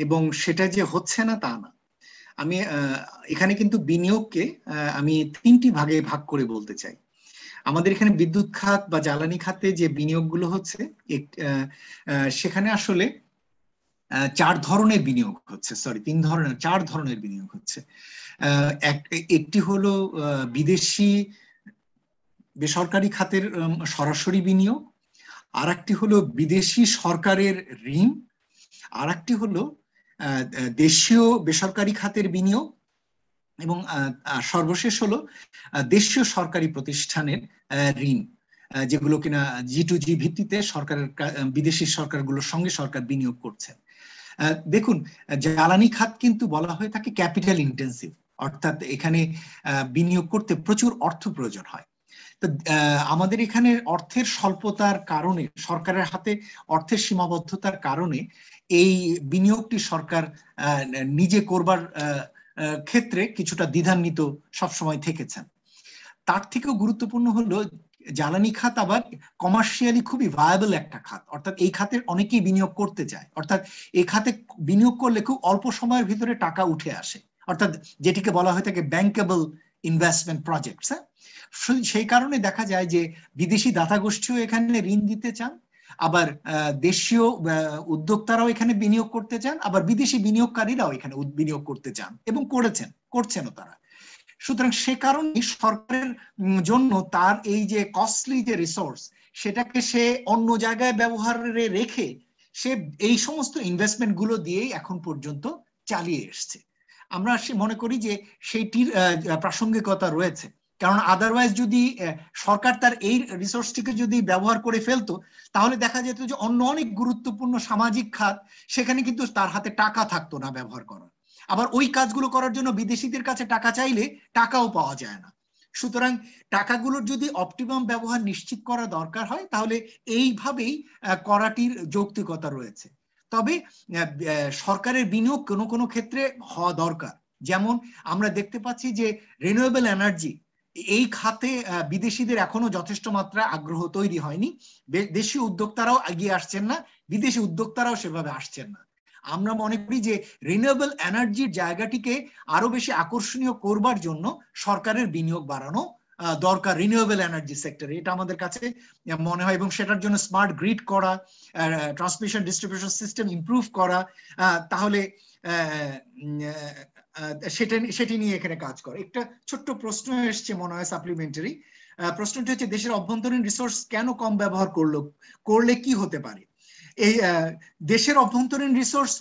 এবং সেটা যে হচ্ছে না তা না আমি এখানে কিন্তু বিনিয়োগকে আমি তিনটি ভাগে ভাগ করে বলতে চাই আমাদের এখানে বিদ্যুৎ খাত বা জ্বালানি খাতে যে বিনিয়োগগুলো হচ্ছে সেখানে আসলে চার ধরনের বিনিয়োগ হচ্ছে সরি তিন ধরনের চার ধরনের বিনিয়োগ হচ্ছে একটি হলো বিদেশি বেসরকারি খাতের সরাসরি বিনিয়োগ আর একটি হলো বিদেশি সরকারের ঋণ আর একটি হলো দেশীয় বেসরকারি খাতের বিনিয়োগ এবং সর্বশেষ হলো দেশীয় সরকারি প্রতিষ্ঠানের ঋণ যেগুলো কিনা জি টু জি ভিত্তিতে সরকারের বিদেশি সরকারগুলোর সঙ্গে সরকার বিনিয়োগ করছে দেখুন জ্বালানি খাত কিন্তু বলা হয়ে থাকে ক্যাপিটাল ইন্টেন্সিভ অর্থাৎ এখানে বিনিয়োগ করতে প্রচুর অর্থ প্রয়োজন হয় তো আমাদের এখানে অর্থের স্বল্পতার কারণে সরকারের হাতে অর্থের সীমাবদ্ধতার কারণে এই বিনিয়োগটি সরকার নিজে করবার ক্ষেত্রে কিছুটা দ্বিধান্বিত সবসময় থেকেছেন তার থেকেও গুরুত্বপূর্ণ হলো জ্বালানি খাত আবার কমার্শিয়ালি খুবই ভায়াবল একটা খাত অর্থাৎ এই খাতের অনেকেই বিনিয়োগ করতে চায় অর্থাৎ এই খাতে বিনিয়োগ করলে খুব অল্প সময়ের ভিতরে টাকা উঠে আসে অর্থাৎ যেটিকে বলা হয়ে থাকে ব্যাংকেবল ইনভেস্টমেন্ট প্রজেক্টস হ্যাঁ সেই কারণে দেখা যায় যে বিদেশি দাতা গোষ্ঠীও এখানে ঋণ দিতে চান আবার দেশীয় উদ্যোক্তারাও এখানে বিনিয়োগ করতে চান আবার বিদেশি বিনিয়োগকারীরাও এখানে বিনিয়োগ করতে চান এবং করেছেন করছেনও তারা সুতরাং সে কারণে সরকারের জন্য তার এই যে কস্টলি যে রিসোর্স সেটাকে সে অন্য জায়গায় ব্যবহারে রেখে সে এই সমস্ত ইনভেস্টমেন্ট গুলো দিয়েই এখন পর্যন্ত চালিয়ে এসছে আমরা মনে করি যে সেইটির প্রাসঙ্গিকতা রয়েছে কারণ আদারওয়াইজ যদি সরকার তার এই রিসোর্সটিকে যদি ব্যবহার করে ফেলতো তাহলে দেখা যেত যে অন্য অনেক গুরুত্বপূর্ণ সামাজিক খাত সেখানে কিন্তু তার হাতে টাকা থাকতো না ব্যবহার করার আবার ওই কাজগুলো করার জন্য বিদেশিদের কাছে টাকা চাইলে টাকাও পাওয়া যায় না সুতরাং টাকাগুলোর যদি অপটিমাম ব্যবহার নিশ্চিত করা দরকার হয় তাহলে এইভাবেই করাটির যৌক্তিকতা রয়েছে তবে সরকারের বিনিয়োগ কোনো কোনো ক্ষেত্রে হওয়া দরকার যেমন আমরা দেখতে পাচ্ছি যে রিনিউয়েবল এনার্জি এই খাতে বিদেশিদের এখনো যথেষ্ট মাত্রায় আগ্রহ তৈরি হয়নি দেশীয় উদ্যোক্তারাও এগিয়ে আসছেন না বিদেশি উদ্যোক্তারাও সেভাবে আসছেন না আমরা মনে করি যে রিনিউয়েবল এনার্জির জায়গাটিকে আরো বেশি আকর্ষণীয় করবার জন্য সরকারের বিনিয়োগ বাড়ানো দরকার রিনিউয়েবল এনার্জি সেক্টরে এটা আমাদের কাছে মনে হয় এবং সেটার জন্য স্মার্ট গ্রিড করা ট্রান্সমিশন ডিস্ট্রিবিউশন সিস্টেম ইমপ্রুভ করা তাহলে সেটা সেটি নিয়ে এখানে কাজ করে একটা ছোট্ট প্রশ্ন এসছে মনে হয় সাপ্লিমেন্টারি প্রশ্নটি হচ্ছে দেশের অভ্যন্তরীণ রিসোর্স কেন কম ব্যবহার করলো করলে কি হতে পারে এই দেশের অভ্যন্তরীণ রিসোর্স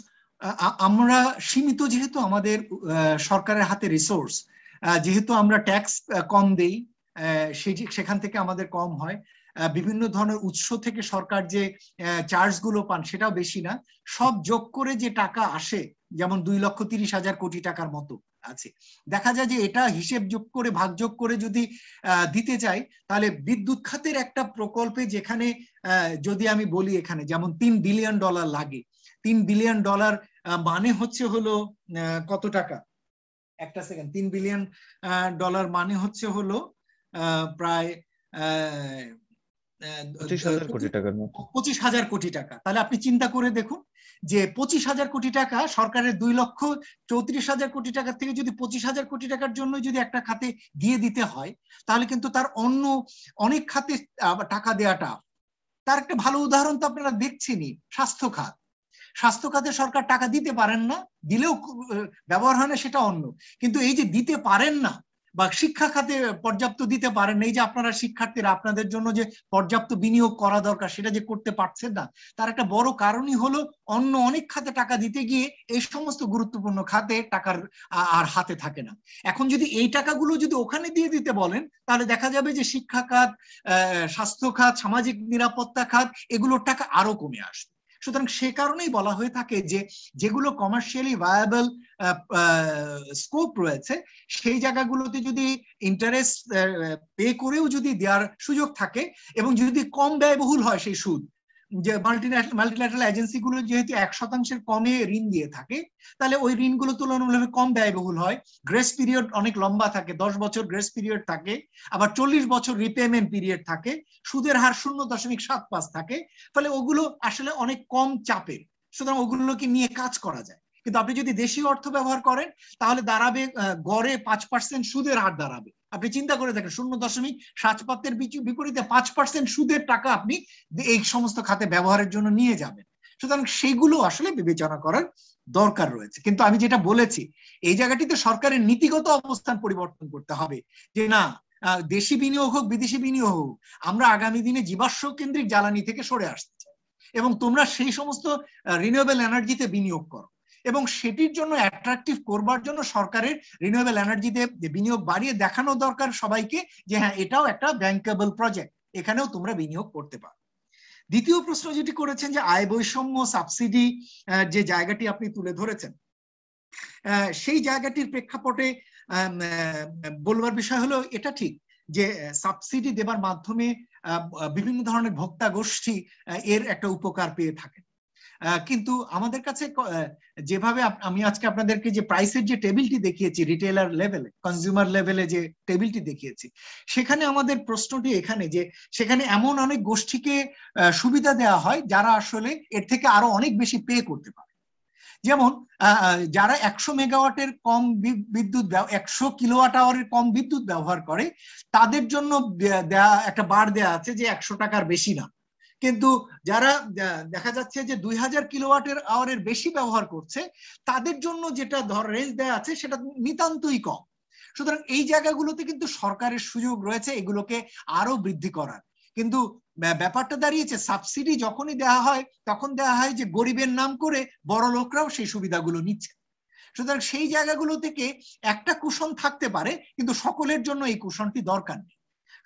আমরা সীমিত যেহেতু আমাদের সরকারের হাতে রিসোর্স যেহেতু আমরা ট্যাক্স কম দেই সেখান থেকে আমাদের কম হয় বিভিন্ন ধরনের উৎস থেকে সরকার যে চার্জগুলো পান সেটাও বেশি না সব যোগ করে যে টাকা আসে যেমন দুই লক্ষ তিরিশ হাজার কোটি টাকার মতো আছে দেখা যায় যে এটা হিসেব যোগ করে ভাগ যোগ করে যদি দিতে চাই তাহলে বিদ্যুৎ খাতের একটা প্রকল্পে যেখানে যদি আমি বলি এখানে যেমন তিন বিলিয়ন ডলার লাগে তিন বিলিয়ন ডলার মানে হচ্ছে হলো কত টাকা একটা সেকেন্ড তিন বিলিয়ন ডলার মানে হচ্ছে হলো প্রায় পঁচিশ হাজার কোটি টাকা তাহলে আপনি চিন্তা করে দেখুন যে পঁচিশ হাজার কোটি টাকা সরকারের দুই লক্ষ চৌত্রিশ হাজার কোটি টাকার থেকে যদি পঁচিশ হাজার কোটি টাকার জন্য যদি একটা খাতে দিয়ে দিতে হয় তাহলে কিন্তু তার অন্য অনেক খাতে টাকা দেওয়াটা তার একটা ভালো উদাহরণ তো আপনারা দেখছেনই স্বাস্থ্য খাত স্বাস্থ্য খাতে সরকার টাকা দিতে পারেন না দিলেও ব্যবহার হয় না সেটা অন্য কিন্তু এই যে দিতে পারেন না বা শিক্ষা খাতে পর্যাপ্ত দিতে পারেন এই যে আপনারা শিক্ষার্থীরা আপনাদের জন্য যে পর্যাপ্ত বিনিয়োগ করা দরকার সেটা যে করতে পারছেন না তার একটা বড় কারণই হলো অন্য অনেক খাতে টাকা দিতে গিয়ে এই সমস্ত গুরুত্বপূর্ণ খাতে টাকার আর হাতে থাকে না এখন যদি এই টাকাগুলো যদি ওখানে দিয়ে দিতে বলেন তাহলে দেখা যাবে যে শিক্ষা খাত স্বাস্থ্য খাত সামাজিক নিরাপত্তা খাত এগুলোর টাকা আরো কমে আসবে সুতরাং সে কারণেই বলা হয়ে থাকে যে যেগুলো কমার্শিয়ালি ভায়াবল স্কোপ রয়েছে সেই জায়গাগুলোতে যদি ইন্টারেস্ট পে করেও যদি দেওয়ার সুযোগ থাকে এবং যদি কম ব্যয়বহুল হয় সেই সুদ যে মাল্টিল্যাটারাল এজেন্সিগুলো যেহেতু এক শতাংশের কমে ঋণ দিয়ে থাকে তাহলে ওই ঋণগুলো তুলনামূলকভাবে কম ব্যয়বহুল হয় গ্রেস পিরিয়ড অনেক লম্বা থাকে দশ বছর গ্রেস পিরিয়ড থাকে আবার চল্লিশ বছর রিপেমেন্ট পিরিয়ড থাকে সুদের হার শূন্য দশমিক সাত পাঁচ থাকে ফলে ওগুলো আসলে অনেক কম চাপের সুতরাং ওগুলোকে নিয়ে কাজ করা যায় কিন্তু আপনি যদি দেশীয় অর্থ ব্যবহার করেন তাহলে দাঁড়াবে গড়ে পাঁচ পার্সেন্ট সুদের হার দাঁড়াবে আপনি চিন্তা করে দেখেন শূন্য দশমিক সাত পাত্রের বিপরীতে পাঁচ পার্সেন্ট সুদের টাকা আপনি এই সমস্ত খাতে ব্যবহারের জন্য নিয়ে যাবেন সুতরাং সেগুলো আসলে বিবেচনা করার দরকার রয়েছে কিন্তু আমি যেটা বলেছি এই জায়গাটিতে সরকারের নীতিগত অবস্থান পরিবর্তন করতে হবে যে না দেশি বিনিয়োগ হোক বিদেশি বিনিয়োগ হোক আমরা আগামী দিনে জীবাশ্ম কেন্দ্রিক জ্বালানি থেকে সরে আসতে চাই এবং তোমরা সেই সমস্ত রিনিউয়েবল এনার্জিতে বিনিয়োগ করো এবং সেটির জন্য অ্যাট্রাকটিভ করবার জন্য সরকারের রিনিউয়েবল এনার্জিতে বিনিয়োগ বাড়িয়ে দেখানো দরকার সবাইকে যে হ্যাঁ এটাও একটা ব্যাংকেবল প্রজেক্ট এখানেও তোমরা বিনিয়োগ করতে পারো দ্বিতীয় প্রশ্ন যেটি করেছেন যে আয় বৈষম্য সাবসিডি যে জায়গাটি আপনি তুলে ধরেছেন সেই জায়গাটির প্রেক্ষাপটে বলবার বিষয় হলো এটা ঠিক যে সাবসিডি দেবার মাধ্যমে বিভিন্ন ধরনের ভোক্তা গোষ্ঠী এর একটা উপকার পেয়ে থাকে কিন্তু আমাদের কাছে যেভাবে আমি আজকে আপনাদেরকে যে প্রাইসের যে টেবিলটি দেখিয়েছি রিটেলার লেভেলে কনজিউমার লেভেলে যে টেবিলটি দেখিয়েছি সেখানে আমাদের প্রশ্নটি এখানে যে সেখানে এমন অনেক গোষ্ঠীকে সুবিধা দেওয়া হয় যারা আসলে এর থেকে আরো অনেক বেশি পে করতে পারে যেমন যারা একশো মেগাওয়াটের কম বিদ্যুৎ একশো কিলোওয়াট আওয়ারের কম বিদ্যুৎ ব্যবহার করে তাদের জন্য দেয়া একটা বার দেয়া আছে যে একশো টাকার বেশি না কিন্তু যারা দেখা যাচ্ছে যে দুই হাজার কিলোওয়াটের আওয়ারের বেশি ব্যবহার করছে তাদের জন্য যেটা ধর রেঞ্জ দেয়া আছে সেটা নিতান্তই কম সুতরাং এই জায়গাগুলোতে কিন্তু সরকারের সুযোগ রয়েছে এগুলোকে আরো বৃদ্ধি করার কিন্তু ব্যাপারটা দাঁড়িয়েছে সাবসিডি যখনই দেওয়া হয় তখন দেওয়া হয় যে গরিবের নাম করে বড় লোকরাও সেই সুবিধাগুলো নিচ্ছে সুতরাং সেই জায়গাগুলো থেকে একটা কুশন থাকতে পারে কিন্তু সকলের জন্য এই কুশনটি দরকার নেই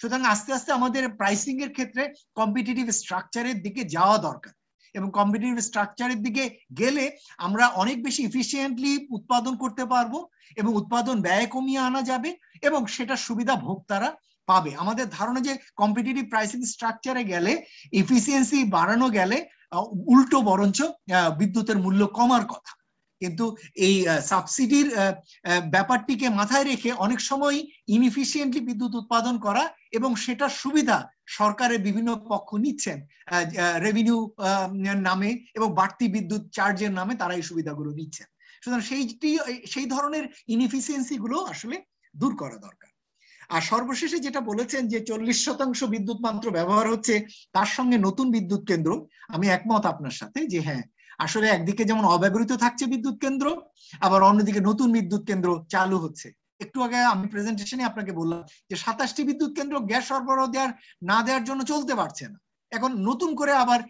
সুতরাং আস্তে আস্তে আমাদের প্রাইসিং এর ক্ষেত্রে কম্পিটিটিভ স্ট্রাকচারের দিকে যাওয়া দরকার এবং কম্পিটিটিভ স্ট্রাকচারের দিকে গেলে আমরা অনেক বেশি ইফিসিয়েন্টলি উৎপাদন করতে পারবো এবং উৎপাদন ব্যয় কমিয়ে আনা যাবে এবং সেটা সুবিধা ভোক্তারা পাবে আমাদের ধারণা যে কম্পিটিটিভ প্রাইসিং স্ট্রাকচারে গেলে ইফিসিয়েন্সি বাড়ানো গেলে উল্টো বরঞ্চ বিদ্যুতের মূল্য কমার কথা কিন্তু এই সাবসিডির ব্যাপারটিকে মাথায় রেখে অনেক সময় ইনিফিসিয়েন্টলি বিদ্যুৎ উৎপাদন করা এবং সেটার সুবিধা সরকারের বিভিন্ন পক্ষ নিচ্ছেন রেভিনিউ নামে এবং বাড়তি বিদ্যুৎ চার্জের নামে তারা এই সুবিধাগুলো নিচ্ছেন সুতরাং সেইটি সেই ধরনের ইনিফিসিয়েন্সি গুলো আসলে দূর করা দরকার আর সর্বশেষে যেটা বলেছেন যে চল্লিশ শতাংশ বিদ্যুৎ মাত্র ব্যবহার হচ্ছে তার সঙ্গে নতুন বিদ্যুৎ কেন্দ্র আমি একমত আপনার সাথে যে হ্যাঁ আসলে একদিকে যেমন অব্যবহৃত থাকছে বিদ্যুৎ কেন্দ্র আবার অন্যদিকে নতুন বিদ্যুৎ কেন্দ্র চালু হচ্ছে একটু আগে আমি প্রেজেন্টেশনে আপনাকে বললাম যে সাতাশটি বিদ্যুৎ কেন্দ্র গ্যাস সরবরাহ দেওয়ার না দেওয়ার জন্য চলতে পারছে না এখন নতুন করে আবার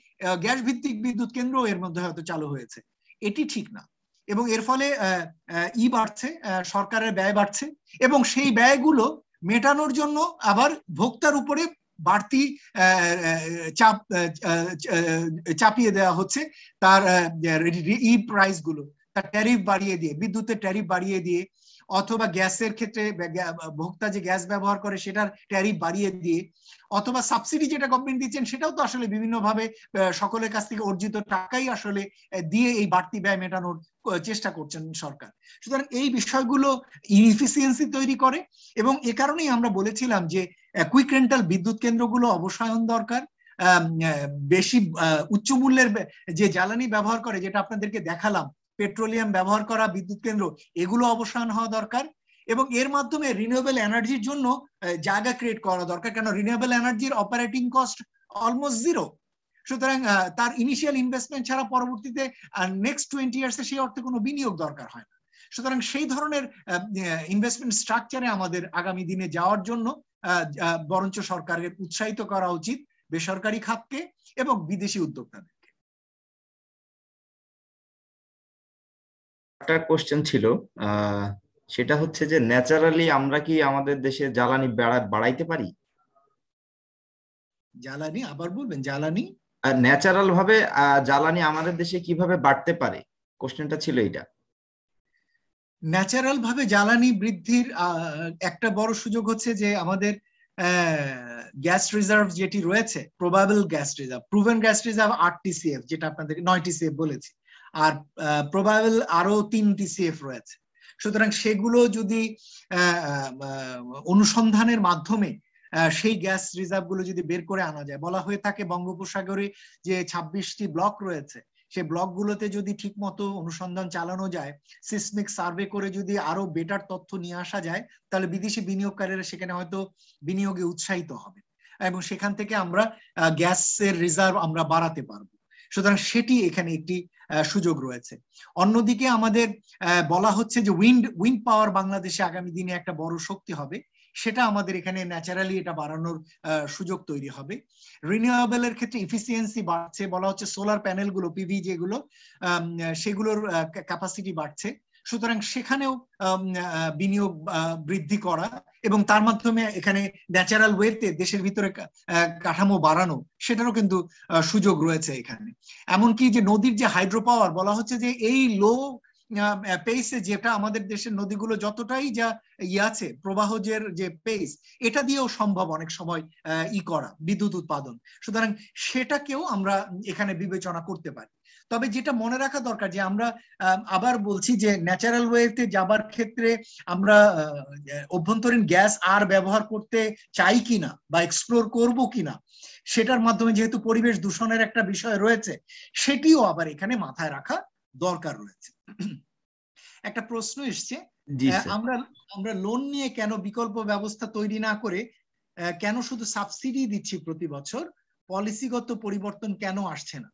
গ্যাস ভিত্তিক বিদ্যুৎ কেন্দ্র এর মধ্যে হয়তো চালু হয়েছে এটি ঠিক না এবং এর ফলে ই বাড়ছে সরকারের ব্যয় বাড়ছে এবং সেই ব্যয়গুলো মেটানোর জন্য আবার ভোক্তার উপরে বাড়তি চাপ চাপিয়ে দেওয়া হচ্ছে তার ই প্রাইস গুলো তার ট্যারিফ বাড়িয়ে দিয়ে বিদ্যুতের ট্যারিফ বাড়িয়ে দিয়ে অথবা গ্যাসের ক্ষেত্রে ভোক্তা যে গ্যাস ব্যবহার করে সেটার ট্যারিফ বাড়িয়ে দিয়ে অথবা সাবসিডি যেটা গভর্নমেন্ট দিচ্ছেন সেটাও তো আসলে বিভিন্নভাবে সকলের কাছ থেকে অর্জিত টাকাই আসলে দিয়ে এই বাড়তি ব্যয় মেটানোর চেষ্টা করছেন সরকার সুতরাং এই বিষয়গুলো ইনএফিসিয়েন্সি তৈরি করে এবং এ কারণেই আমরা বলেছিলাম যে কুইক রেন্টাল বিদ্যুৎ কেন্দ্রগুলো অবসায়ন দরকার বেশি উচ্চ মূল্যের যে জ্বালানি ব্যবহার করে যেটা আপনাদেরকে দেখালাম পেট্রোলিয়াম ব্যবহার করা বিদ্যুৎ কেন্দ্র এগুলো অবসান হওয়া দরকার এবং এর মাধ্যমে রিনিউয়েবল এনার্জির জন্য জায়গা ক্রিয়েট করা দরকার কেন রিনিউয়েবল এনার্জির অপারেটিং কস্ট অলমোস্ট জিরো সুতরাং তার ইনিশিয়াল ইনভেস্টমেন্ট ছাড়া পরবর্তীতে নেক্সট টোয়েন্টি ইয়ার্সে সেই অর্থে কোনো বিনিয়োগ দরকার হয় না সুতরাং সেই ধরনের ইনভেস্টমেন্ট স্ট্রাকচারে আমাদের আগামী দিনে যাওয়ার জন্য বরঞ্চ সরকারের উৎসাহিত করা উচিত বেসরকারি খাতকে এবং বিদেশি উদ্যোক্তাদের একটা কোশ্চেন ছিল সেটা হচ্ছে যে ন্যাচারালি আমরা কি আমাদের দেশে জ্বালানি বাড়াইতে পারি জ্বালানি আবার বলবেন জ্বালানি ন্যাচারাল ভাবে জ্বালানি আমাদের দেশে কিভাবে বাড়তে পারে কোশ্চেনটা ছিল এটা ন্যাচারাল ভাবে জ্বালানি বৃদ্ধির একটা বড় সুযোগ হচ্ছে যে আমাদের গ্যাস রিজার্ভ যেটি রয়েছে probable gas reserve proven gas reserve আট টিসিএফ যেটা আপনাদের নয় টিসিএফ বলেছি আর প্রবাবল আরো তিন টিসিএফ রয়েছে সুতরাং সেগুলো যদি অনুসন্ধানের মাধ্যমে সেই গ্যাস রিজার্ভ গুলো যদি বের করে আনা যায় বলা হয়ে থাকে বঙ্গোপসাগরে যে ছাব্বিশটি ব্লক রয়েছে সে ব্লক গুলোতে যদি ঠিক মতো অনুসন্ধান চালানো যায় সিসমিক সার্ভে করে যদি আরো বেটার তথ্য নিয়ে আসা যায় তাহলে বিদেশি বিনিয়োগকারীরা সেখানে হয়তো বিনিয়োগে উৎসাহিত হবে এবং সেখান থেকে আমরা গ্যাসের রিজার্ভ আমরা বাড়াতে পারবো সুতরাং সেটি এখানে একটি সুযোগ রয়েছে অন্যদিকে আমাদের বলা হচ্ছে যে উইন্ড উইন্ড পাওয়ার বাংলাদেশে আগামী দিনে একটা বড় শক্তি হবে সেটা আমাদের এখানে ন্যাচারালি এটা বাড়ানোর সুযোগ তৈরি হবে রিনিউয়েবল এর ক্ষেত্রে ইফিসিয়েন্সি বাড়ছে বলা হচ্ছে সোলার প্যানেল গুলো পিভি যেগুলো সেগুলোর ক্যাপাসিটি বাড়ছে সুতরাং সেখানেও বিনিয়োগ বৃদ্ধি করা এবং তার মাধ্যমে এখানে ন্যাচারাল ওয়েতে দেশের ভিতরে কাঠামো বাড়ানো সেটারও কিন্তু সুযোগ রয়েছে এখানে এমনকি যে নদীর যে হাইড্রো পাওয়ার বলা হচ্ছে যে এই লো পেসে যেটা আমাদের দেশের নদীগুলো যতটাই যা আছে প্রবাহজের যে পেস এটা দিয়েও সম্ভব অনেক সময় ই করা বিদ্যুৎ উৎপাদন সুতরাং সেটাকেও আমরা এখানে বিবেচনা করতে পারি তবে যেটা মনে রাখা দরকার যে আমরা আবার বলছি যে ন্যাচারাল ওয়েতে যাবার ক্ষেত্রে আমরা অভ্যন্তরীণ গ্যাস আর ব্যবহার করতে চাই কিনা বা এক্সপ্লোর করব কিনা সেটার মাধ্যমে যেহেতু পরিবেশ দূষণের একটা বিষয় রয়েছে সেটিও আবার এখানে মাথায় রাখা দরকার রয়েছে একটা প্রশ্ন এসছে আমরা আমরা লোন নিয়ে কেন বিকল্প ব্যবস্থা তৈরি না করে কেন শুধু সাবসিডি দিচ্ছি প্রতি বছর পলিসিগত পরিবর্তন কেন আসছে না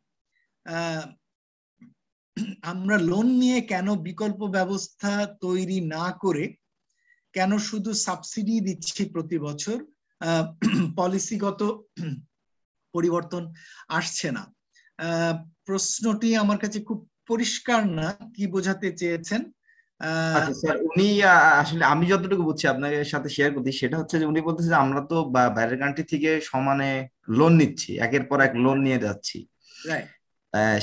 আমরা লোন নিয়ে কেন বিকল্প ব্যবস্থা তৈরি না করে কেন শুধু সাবসিডি দিচ্ছি প্রতি বছর পলিসিগত পরিবর্তন আসছে না প্রশ্নটি আমার কাছে খুব পরিষ্কার না কি বোঝাতে চেয়েছেন আচ্ছা, উনি আসলে আমি যতটুকু বুঝছি আপনাকে সাথে শেয়ার করছি সেটা হচ্ছে যে উনি বলতেছে যে আমরা তো বাইরের কান্ট্রি থেকে সমানে লোন নিচ্ছি একের পর এক লোন নিয়ে যাচ্ছি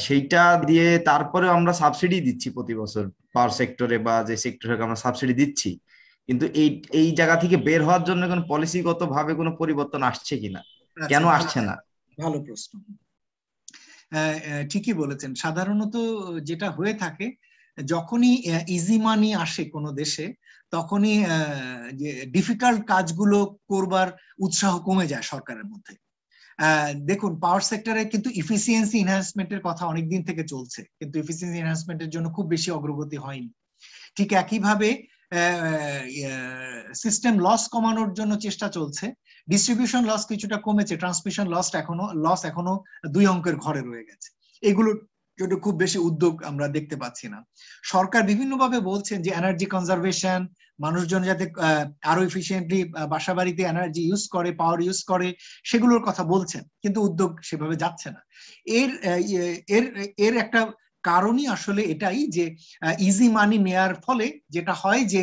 সেইটা দিয়ে তারপরে আমরা সাবসিডি দিচ্ছি প্রতি বছর পাওয়ার সেক্টরে বা যে সেক্টরে আমরা সাবসিডি দিচ্ছি কিন্তু এই এই জায়গা থেকে বের হওয়ার জন্য কোনো পলিসিগত ভাবে কোনো পরিবর্তন আসছে কিনা আচ্ছা, কেন আসছে না ভালো প্রশ্ন ঠিকই বলেছেন সাধারণত যেটা হয়ে থাকে যখনই ইজি মানি আসে কোনো দেশে তখনই যে ডিফিকাল্ট কাজগুলো করবার উৎসাহ কমে যায় সরকারের মধ্যে দেখুন পাওয়ার সেক্টরে কিন্তু ইফিসিয়েন্সি এনহ্যান্সমেন্টের কথা অনেক দিন থেকে চলছে কিন্তু ইফিসিয়েন্সি এনহ্যান্সমেন্টের জন্য খুব বেশি অগ্রগতি হয়নি ঠিক একইভাবে সিস্টেম লস কমানোর জন্য চেষ্টা চলছে ডিস্ট্রিবিউশন লস কিছুটা কমেছে ট্রান্সমিশন লস এখনো লস এখনো দুই অঙ্কের ঘরে রয়ে গেছে এগুলো খুব বেশি উদ্যোগ আমরা দেখতে পাচ্ছি না সরকার বিভিন্ন ভাবে বলছেন যে এনার্জি কনজারভেশন মানুষজন যাতে আরো এফিসিয়েন্টলি বাসা বাড়িতে এনার্জি ইউজ করে পাওয়ার ইউজ করে সেগুলোর কথা বলছেন কিন্তু উদ্যোগ সেভাবে যাচ্ছে না এর ইয়ে, এর এর একটা কারণই আসলে এটাই যে ইজি মানি নেয়ার ফলে যেটা হয় যে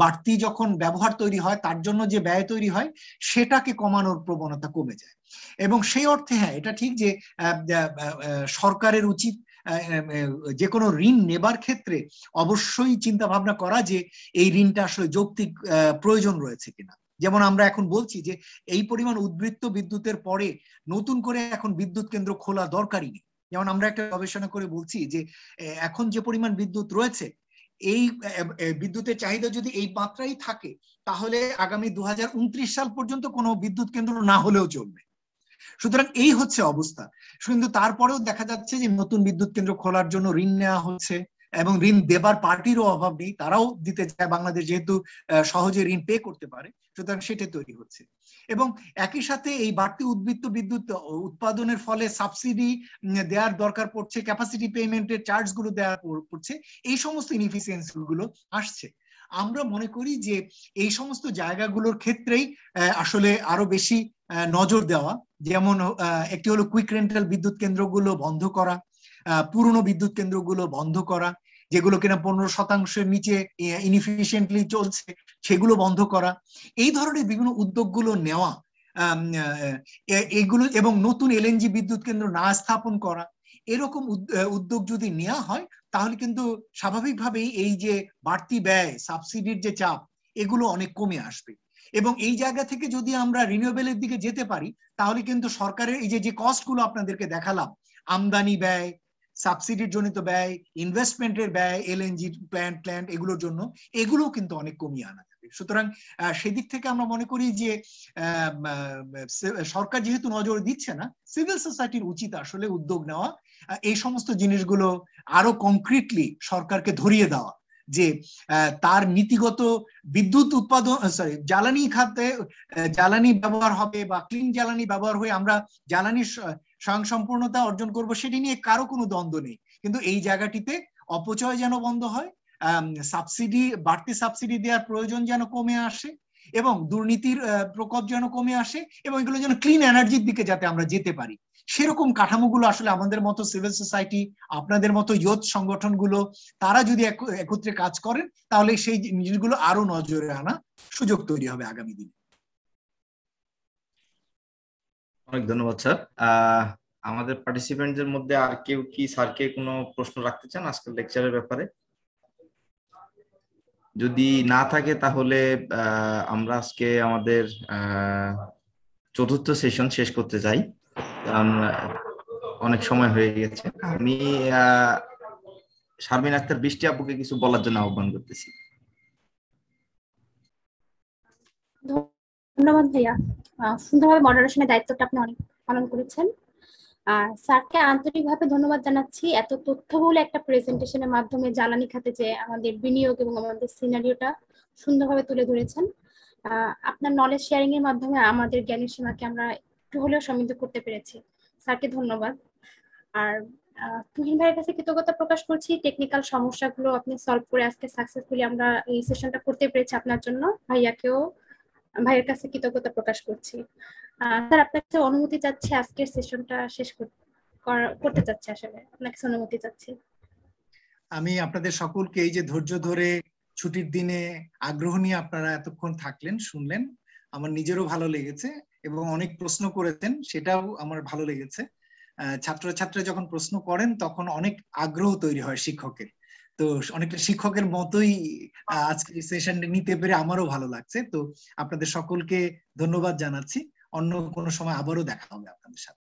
বাড়তি যখন ব্যবহার তৈরি হয় তার জন্য যে ব্যয় তৈরি হয় সেটাকে কমানোর প্রবণতা কমে যায় এবং সেই অর্থে হ্যাঁ এটা ঠিক যে সরকারের উচিত যে কোনো ঋণ নেবার ক্ষেত্রে অবশ্যই চিন্তা ভাবনা করা যে এই ঋণটা আসলে যৌক্তিক প্রয়োজন রয়েছে কিনা যেমন আমরা এখন বলছি যে এই পরিমাণ উদ্বৃত্ত বিদ্যুতের পরে নতুন করে এখন বিদ্যুৎ কেন্দ্র খোলা দরকারই নেই যেমন আমরা একটা গবেষণা করে বলছি যে এখন যে পরিমাণ বিদ্যুৎ রয়েছে এই বিদ্যুতের চাহিদা যদি এই মাত্রাই থাকে তাহলে আগামী দু সাল পর্যন্ত কোনো বিদ্যুৎ কেন্দ্র না হলেও চলবে সুতরাং এই হচ্ছে অবস্থা কিন্তু তারপরেও দেখা যাচ্ছে যে নতুন বিদ্যুৎ কেন্দ্র খোলার জন্য ঋণ নেওয়া হচ্ছে এবং ঋণ দেবার পার্টিরও অভাব নেই তারাও দিতে চায় বাংলাদেশ যেহেতু সহজে ঋণ পে করতে পারে সুতরাং সেটা তৈরি হচ্ছে এবং একই সাথে এই বাড়তি উদ্বৃত্ত বিদ্যুৎ উৎপাদনের ফলে সাবসিডি দেওয়ার দরকার পড়ছে ক্যাপাসিটি পেমেন্টের গুলো দেওয়া পড়ছে এই সমস্ত ইনিফিসিয়েন্সি গুলো আসছে আমরা মনে করি যে এই সমস্ত জায়গাগুলোর ক্ষেত্রেই আসলে আরো বেশি নজর দেওয়া যেমন একটি হলো কুইক রেন্টাল বিদ্যুৎ কেন্দ্রগুলো বন্ধ করা পুরনো বিদ্যুৎ কেন্দ্রগুলো বন্ধ করা যেগুলো কিনা পনেরো শতাংশের নিচে ইনফিসিয়েন্টলি চলছে সেগুলো বন্ধ করা এই ধরনের বিভিন্ন উদ্যোগগুলো নেওয়া এগুলো এবং নতুন এলএনজি বিদ্যুৎ কেন্দ্র না স্থাপন করা এরকম উদ্যোগ যদি নেওয়া হয় তাহলে কিন্তু স্বাভাবিকভাবেই এই যে বাড়তি ব্যয় সাবসিডির যে চাপ এগুলো অনেক কমে আসবে এবং এই জায়গা থেকে যদি আমরা রিনিউয়েবলের দিকে যেতে পারি তাহলে কিন্তু সরকারের এই যে যে কস্টগুলো আপনাদেরকে দেখালাম আমদানি ব্যয় সাবসিডির জনিত ব্যয় ইনভেস্টমেন্টের ব্যয় এলএনজি প্ল্যান্ট প্ল্যান্ট এগুলোর জন্য এগুলো কিন্তু অনেক কমিয়ে আনা যাবে সুতরাং সেদিক থেকে আমরা মনে করি যে সরকার যেহেতু নজর দিচ্ছে না সিভিল সোসাইটির উচিত আসলে উদ্যোগ নেওয়া এই সমস্ত জিনিসগুলো আরো কংক্রিটলি সরকারকে ধরিয়ে দেওয়া যে তার নীতিগত বিদ্যুৎ উৎপাদন সরি জ্বালানি খাতে জ্বালানি ব্যবহার হবে বা ক্লিন জ্বালানি ব্যবহার হয়ে আমরা জ্বালানি স্বয়ংসম্পূর্ণতা অর্জন করব সেটি নিয়ে কারো কোনো দ্বন্দ্ব নেই কিন্তু এই জায়গাটিতে অপচয় যেন বন্ধ হয় সাবসিডি বাড়তি সাবসিডি দেওয়ার প্রয়োজন যেন কমে আসে এবং দুর্নীতির প্রকোপ যেন কমে আসে এবং এগুলো যেন ক্লিন এনার্জির দিকে যাতে আমরা যেতে পারি সেরকম কাঠামোগুলো আসলে আমাদের মতো সিভিল সোসাইটি আপনাদের মতো ইয়ত সংগঠনগুলো তারা যদি একত্রে কাজ করেন তাহলে সেই জিনিসগুলো আরো নজরে আনা সুযোগ তৈরি হবে আগামী দিনে অনেক ধন্যবাদ স্যার আমাদের পার্টিসিপেন্টদের মধ্যে আর কেউ কি স্যারকে কোনো প্রশ্ন রাখতে চান আজকের লেকচারের ব্যাপারে যদি না থাকে তাহলে আমরা আজকে আমাদের চতুর্থ সেশন শেষ করতে চাই কারণ অনেক সময় হয়ে গেছে আমি শারমিন আক্তার বৃষ্টি আপুকে কিছু বলার জন্য আহ্বান করতেছি ধন্যবাদ ভাইয়া সুন্দরভাবে মডারেশনের দায়িত্বটা আপনি অনেক পালন করেছেন স্যারকে আন্তরিকভাবে ধন্যবাদ জানাচ্ছি এত তথ্যবহুল একটা প্রেজেন্টেশনের মাধ্যমে জ্বালানি খাতে যে আমাদের বিনিয়োগ এবং আমাদের সিনারিওটা সুন্দরভাবে তুলে ধরেছেন আপনার নলেজ শেয়ারিং এর মাধ্যমে আমাদের জ্ঞানের সীমাকে আমরা একটু হলেও সমৃদ্ধ করতে পেরেছি স্যারকে ধন্যবাদ আর তুহিন ভাইয়ের কাছে কৃতজ্ঞতা প্রকাশ করছি টেকনিক্যাল সমস্যাগুলো আপনি সলভ করে আজকে সাকসেসফুলি আমরা এই সেশনটা করতে পেরেছি আপনার জন্য ভাইয়াকেও ভাইয়ের কাছে কৃতজ্ঞতা প্রকাশ করছি স্যার আপনার কাছে অনুমতি চাচ্ছি আজকের সেশনটা শেষ করতে চাচ্ছি আসলে আপনার কাছে অনুমতি চাচ্ছি আমি আপনাদের সকলকে এই যে ধৈর্য ধরে ছুটির দিনে আগ্রহ নিয়ে আপনারা এতক্ষণ থাকলেন শুনলেন আমার নিজেরও ভালো লেগেছে এবং অনেক প্রশ্ন করেছেন সেটাও আমার ভালো লেগেছে ছাত্রছাত্রীরা যখন প্রশ্ন করেন তখন অনেক আগ্রহ তৈরি হয় শিক্ষকের তো অনেকটা শিক্ষকের মতোই আজকের সেশন নিতে পেরে আমারও ভালো লাগছে তো আপনাদের সকলকে ধন্যবাদ জানাচ্ছি অন্য কোনো সময় আবারও দেখা হবে আপনাদের সাথে